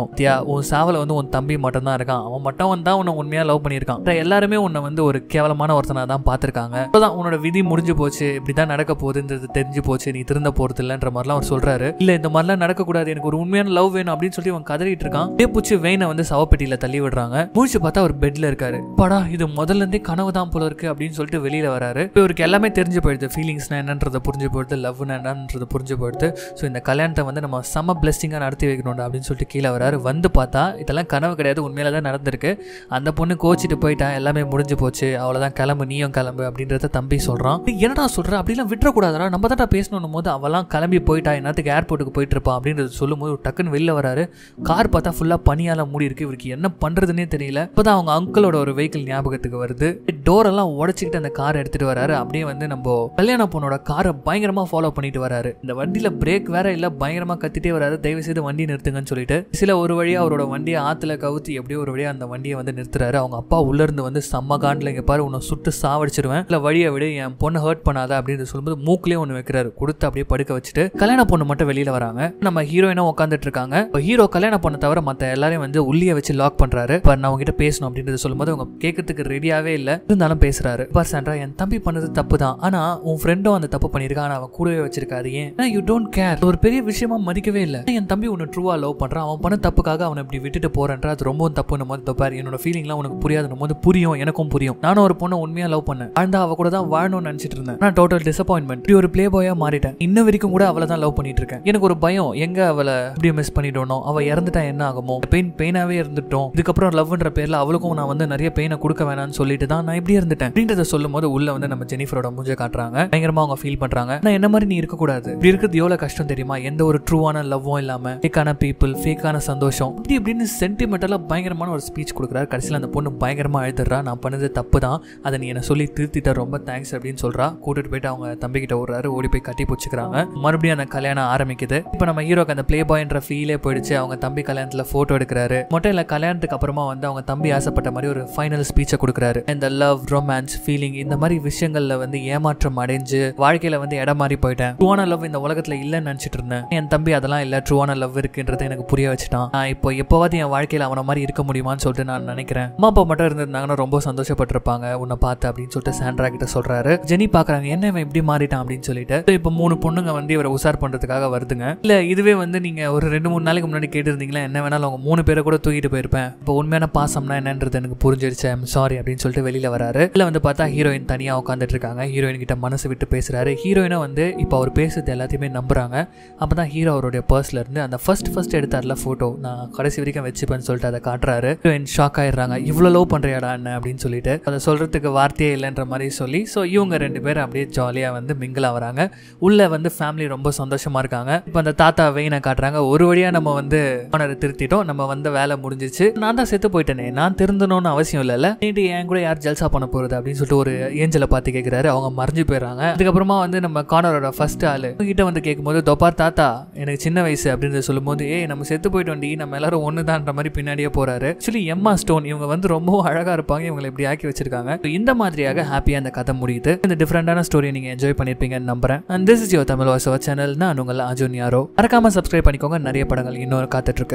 A: உன் சாவலை வந்து உன் தம்பி மட்டும்தான் இருக்கான் அவன் மட்டும் வந்து தான் உன்னை உண்மையாக லவ் பண்ணியிருக்கான் எல்லாருமே உன்னை வந்து ஒரு கேவலமான ஒருத்தனாக தான் பார்த்துருக்காங்க இப்போதான் உன்னோட விதி முடிஞ்சு போச்சு இப்படி தான் நடக்க போகுதுன்றது தெரிஞ்சு போச்சு நீ திருந்த போகிறது இல்லைன்ற மாதிரிலாம் அவர் சொல்றாரு இல்லை இந்த மாதிரிலாம் நடக்கக்கூடாது எனக்கு ஒரு உண்மையான லவ் வேணும் அப்படின்னு சொல்லி அவன் கதறிட்டு இருக்கான் இதே பூச்சி வெயினை வந்து சவப்பெட்டியில தள்ளி விடுறாங்க முடிச்சு பார்த்தா அவர் பெட்டில் இருக்காரு படா இது முதல்ல இருந்தே கனவு தான் போல இருக்கு அப்படின்னு சொல்லிட்டு வெளியில் வராரு இவருக்கு எல்லாமே தெரிஞ்சு போயிடுது ஃபீலிங்ஸ்னா என்னன்றதை புரிஞ்சு போயிடுது லவ்னா என்னன்றதை புரிஞ்சு போயிடுது ஸோ இந்த கல்யாணத்தை வந்து நம்ம சம பிளெஸிங்காக நடத்தி வைக்கணும் அப்படின்னு சொல்லிட்டு கீழே வராரு வந்து பார்த்தா இதெல்லாம் கனவு கனவு கிடையாது உண்மையில தான் நடந்திருக்கு அந்த பொண்ணு கோச்சிட்டு போயிட்டான் எல்லாமே முடிஞ்சு போச்சு அவ்வளோதான் கிளம்பு நீயும் கிளம்பு அப்படின்றத தம்பி சொல்கிறான் என்னடா சொல்கிற அப்படிலாம் விட்டுறக்கூடாதுடா நம்ம தான் பேசணும் போது அவெல்லாம் கிளம்பி போயிட்டா என்னத்துக்கு ஏர்போர்ட்டுக்கு போயிட்டு இருப்பான் அப்படின்றது சொல்லும்போது டக்குன்னு வெளில வராரு கார் பார்த்தா ஃபுல்லாக பனியால் மூடி இருக்கு இவருக்கு என்ன பண்ணுறதுன்னே தெரியல இப்போ தான் அவங்க அங்கிளோட ஒரு வெஹிக்கிள் ஞாபகத்துக்கு வருது டோரெல்லாம் உடச்சிக்கிட்டு அந்த காரை எடுத்துகிட்டு வராரு அப்படியே வந்து நம்ம கல்யாண பொண்ணோட காரை பயங்கரமாக ஃபாலோ பண்ணிட்டு வராரு இந்த வண்டியில் பிரேக் வேற இல்லை பயங்கரமாக கத்திட்டே வராரு தயவு செய்து வண்டி நிறுத்துங்கன்னு சொல்லிட்டு சில ஒரு வழியாக அவரோட வண்டியை ஆற்றுல கவுத்து எப்படியோ ஒரு வழியாக அந்த வண்டியை வந்து நிறுத்துறாரு அவங்க அப்பா உள்ளேருந்து வந்து செம்ம காண்டில் இங்கே பாரு உன்னை சுட்டு சாவடிச்சிருவேன் இல்லை வழியை விட என் பொண்ணை ஹர்ட் பண்ணாத அப்படின்னு சொல்லும்போது மூக்கிலே ஒன்று வைக்கிறாரு கொடுத்து அப்படியே படுக்க வச்சுட்டு கல்யாண பொண்ணு மட்டும் வெளியில் வராங்க நம்ம ஹீரோயினா உட்காந்துட்டு இருக்காங்க இப்போ ஹீரோ கல்யாண பொண்ணை தவிர மற்ற எல்லாரையும் வந்து உள்ளே வச்சு லாக் பண்ணுறாரு இப்போ நான் உங்ககிட்ட பேசணும் அப்படின்றது சொல்லும்போது அவங்க கேட்கறதுக்கு ரெடியாகவே இல்லை இருந்தாலும் பேசுறாரு பார் சாண்ட்ரா என் தம்பி பண்ணது தப்பு தான் ஆனால் உன் ஃப்ரெண்டும் அந்த தப்பு பண்ணியிருக்கான் ஆனால் அவன் கூடவே வச்சிருக்காரு ஏன் யூ டோன்ட் கேர் ஒரு பெரிய விஷயமா மதிக்கவே இல்லை என் தம்பி உன்னை ட்ரூவா லவ் பண்ணுறான் அவன் பண்ண தப்புக்காக அவனை இப்படி விட்டுட்டு போறேன் பண்ணுற அது தப்பு தப்புன்னு போது பார் என்னோட ஃபீலிங்லாம் உனக்கு நம்ம வந்து புரியும் எனக்கும் புரியும் நானும் ஒரு பொண்ணை உண்மையாக லவ் பண்ணேன் அந்த அவ கூட தான் வாழணும்னு நினச்சிட்டு இருந்தேன் நான் டோட்டல் டிசப்பாயின்மெண்ட் இப்படி ஒரு பிளே பாயாக மாறிட்டேன் இன்ன வரைக்கும் கூட அவளை தான் லவ் பண்ணிட்டு இருக்கேன் எனக்கு ஒரு பயம் எங்க அவளை இப்படி மிஸ் பண்ணிட்டோனோ அவள் இறந்துட்டா என்ன ஆகுமோ பெயின் பெயினாகவே இருந்துட்டோம் இதுக்கப்புறம் லவ்ன்ற பேரில் அவளுக்கும் நான் வந்து நிறைய பெயினை கொடுக்க வேணாம்னு சொல்லிட்டு தான் நான் இப்படி இருந்துட்டேன் அப்படின்றத சொல்லும் போது உள்ள வந்து நம்ம ஜெனிஃபரோட மூஞ்சை காட்டுறாங்க பயங்கரமா அவங்க ஃபீல் பண்றாங்க நான் என்ன மாதிரி நீ இருக்கக்கூடாது இப்படி இருக்கிறது எவ்வளவு கஷ்டம் தெரியுமா எந்த ஒரு ட்ரூவான லவ்வும் இல்லாம ஃபேக்கான பீப்புள் ஃபேக்கான சந்தோஷம் இப்படி இப்படின்னு சென்டி சென்டிமெண்டலாக பயங்கரமான ஒரு ஸ்பீச் கொடுக்குறாரு கடைசியில் அந்த பொண்ணு பயங்கரமாக எழுதுறா நான் பண்ணது தப்பு தான் அதை நீ என்னை சொல்லி திருத்திட்ட ரொம்ப தேங்க்ஸ் அப்படின்னு சொல்கிறா கூட்டிகிட்டு போயிட்டு அவங்க தம்பிக்கிட்ட ஓடுறாரு ஓடி போய் கட்டி பிடிச்சிக்கிறாங்க மறுபடியும் அந்த கல்யாணம் ஆரம்பிக்குது இப்போ நம்ம ஹீரோக்கு அந்த பிளே பாயின்ற ஃபீலே போயிடுச்சு அவங்க தம்பி கல்யாணத்தில் ஃபோட்டோ எடுக்கிறாரு மொட்டையில் கல்யாணத்துக்கு அப்புறமா வந்து அவங்க தம்பி ஆசைப்பட்ட மாதிரி ஒரு ஃபைனல் ஸ்பீச்சை கொடுக்குறாரு இந்த லவ் ரொமான்ஸ் ஃபீலிங் இந்த மாதிரி விஷயங்களில் வந்து ஏமாற்றம் அடைஞ்சு வாழ்க்கையில் வந்து இடம் மாறி போயிட்டேன் ட்ரூவான லவ் இந்த உலகத்தில் இல்லைன்னு நினச்சிட்டு இருந்தேன் என் தம்பி அதெல்லாம் இல்லை ட்ரூவான லவ் இருக்குன்றதை எனக்கு புரிய வச்சுட்டான் நான் இப்போ எப்போவாது என் வாழ்க்கை வாழ்க்கையில் அவனை மாதிரி இருக்க முடியுமான்னு சொல்லிட்டு நான் நினைக்கிறேன் அம்மா அப்பா மட்டும் இருந்திருந்தாங்கன்னா ரொம்ப சந்தோஷப்பட்டிருப்பாங்க உன்னை பார்த்து அப்படின்னு சொல்லிட்டு சாண்ட்ரா கிட்ட சொல்றாரு ஜெனி பாக்குறாங்க என்ன இவன் எப்படி மாறிட்டான் அப்படின்னு சொல்லிட்டு இப்போ மூணு பொண்ணுங்க வந்து இவரை உசார் பண்றதுக்காக வருதுங்க இல்ல இதுவே வந்து நீங்க ஒரு ரெண்டு மூணு நாளைக்கு முன்னாடி கேட்டிருந்தீங்களா என்ன வேணாலும் அவங்க மூணு பேரை கூட தூக்கிட்டு போயிருப்பேன் இப்போ உண்மையான பாசம்னா என்னன்றது எனக்கு புரிஞ்சிருச்சு ஐம் சாரி அப்படின்னு சொல்லிட்டு வெளியில வராரு இல்ல வந்து பார்த்தா ஹீரோயின் தனியா உட்காந்துட்டு இருக்காங்க ஹீரோயின் கிட்ட மனசு விட்டு பேசுறாரு ஹீரோயினை வந்து இப்போ அவர் பேசுறது எல்லாத்தையுமே நம்புறாங்க அப்பதான் ஹீரோ அவருடைய பர்ஸ்ல இருந்து அந்த ஃபர்ஸ்ட் ஃபர்ஸ்ட் எடுத்தார்ல போட்டோ நான் கடைசி வரைக்கும் வச்சுப்பேன் சொல்லிட்டு அதை காட்டுறாரு டுவென் ஷாக் ஆயிடுறாங்க இவ்வளோ லவ் பண்ணுறியாடா என்ன அப்படின்னு சொல்லிட்டு அதை சொல்கிறதுக்கு வார்த்தையே இல்லைன்ற மாதிரி சொல்லி ஸோ இவங்க ரெண்டு பேரும் அப்படியே ஜாலியாக வந்து மிங்கிள் ஆகிறாங்க உள்ளே வந்து ஃபேமிலி ரொம்ப சந்தோஷமாக இருக்காங்க இப்போ அந்த தாத்தா வெயினை காட்டுறாங்க ஒரு வழியாக நம்ம வந்து ஓனரை திருத்திட்டோம் நம்ம வந்து வேலை முடிஞ்சிச்சு நான் தான் செத்து போயிட்டேனே நான் திருந்தணும்னு அவசியம் இல்லைல்ல நீட்டு என் கூட யார் ஜல்சா பண்ண போகிறது அப்படின்னு சொல்லிட்டு ஒரு ஏஞ்சலை பார்த்து கேட்குறாரு அவங்க மறைஞ்சு போயிடுறாங்க அதுக்கப்புறமா வந்து நம்ம கார்னரோட ஃபர்ஸ்ட் ஆள் கிட்ட வந்து கேட்கும்போது தொப்பார் தாத்தா எனக்கு சின்ன வயசு அப்படின்னு சொல்லும்போது ஏ நம்ம செத்து வண்டி நம்ம எல்லாரும் ஒன்று தான்ற மாதிரி பின்னாடியே போறாரு ஆக்சுவலி எம்மா ஸ்டோன் இவங்க வந்து ரொம்ப அழகா இருப்பாங்க இவங்களை இப்படி ஆக்கி வச்சிருக்காங்க இந்த மாதிரியாக ஹாப்பியா அந்த கதை முடியுது இந்த டிஃப்ரெண்டான ஸ்டோரியை நீங்க என்ஜாய் பண்ணிருப்பீங்கன்னு நம்புறேன் and this is your Tamil Vasava channel நான் உங்கள் அஜுன் யாரோ மறக்காம சப்ஸ்கிரைப் பண்ணிக்கோங்க நிறைய படங்கள் இன்னொரு காத்துட்டு இருக்கு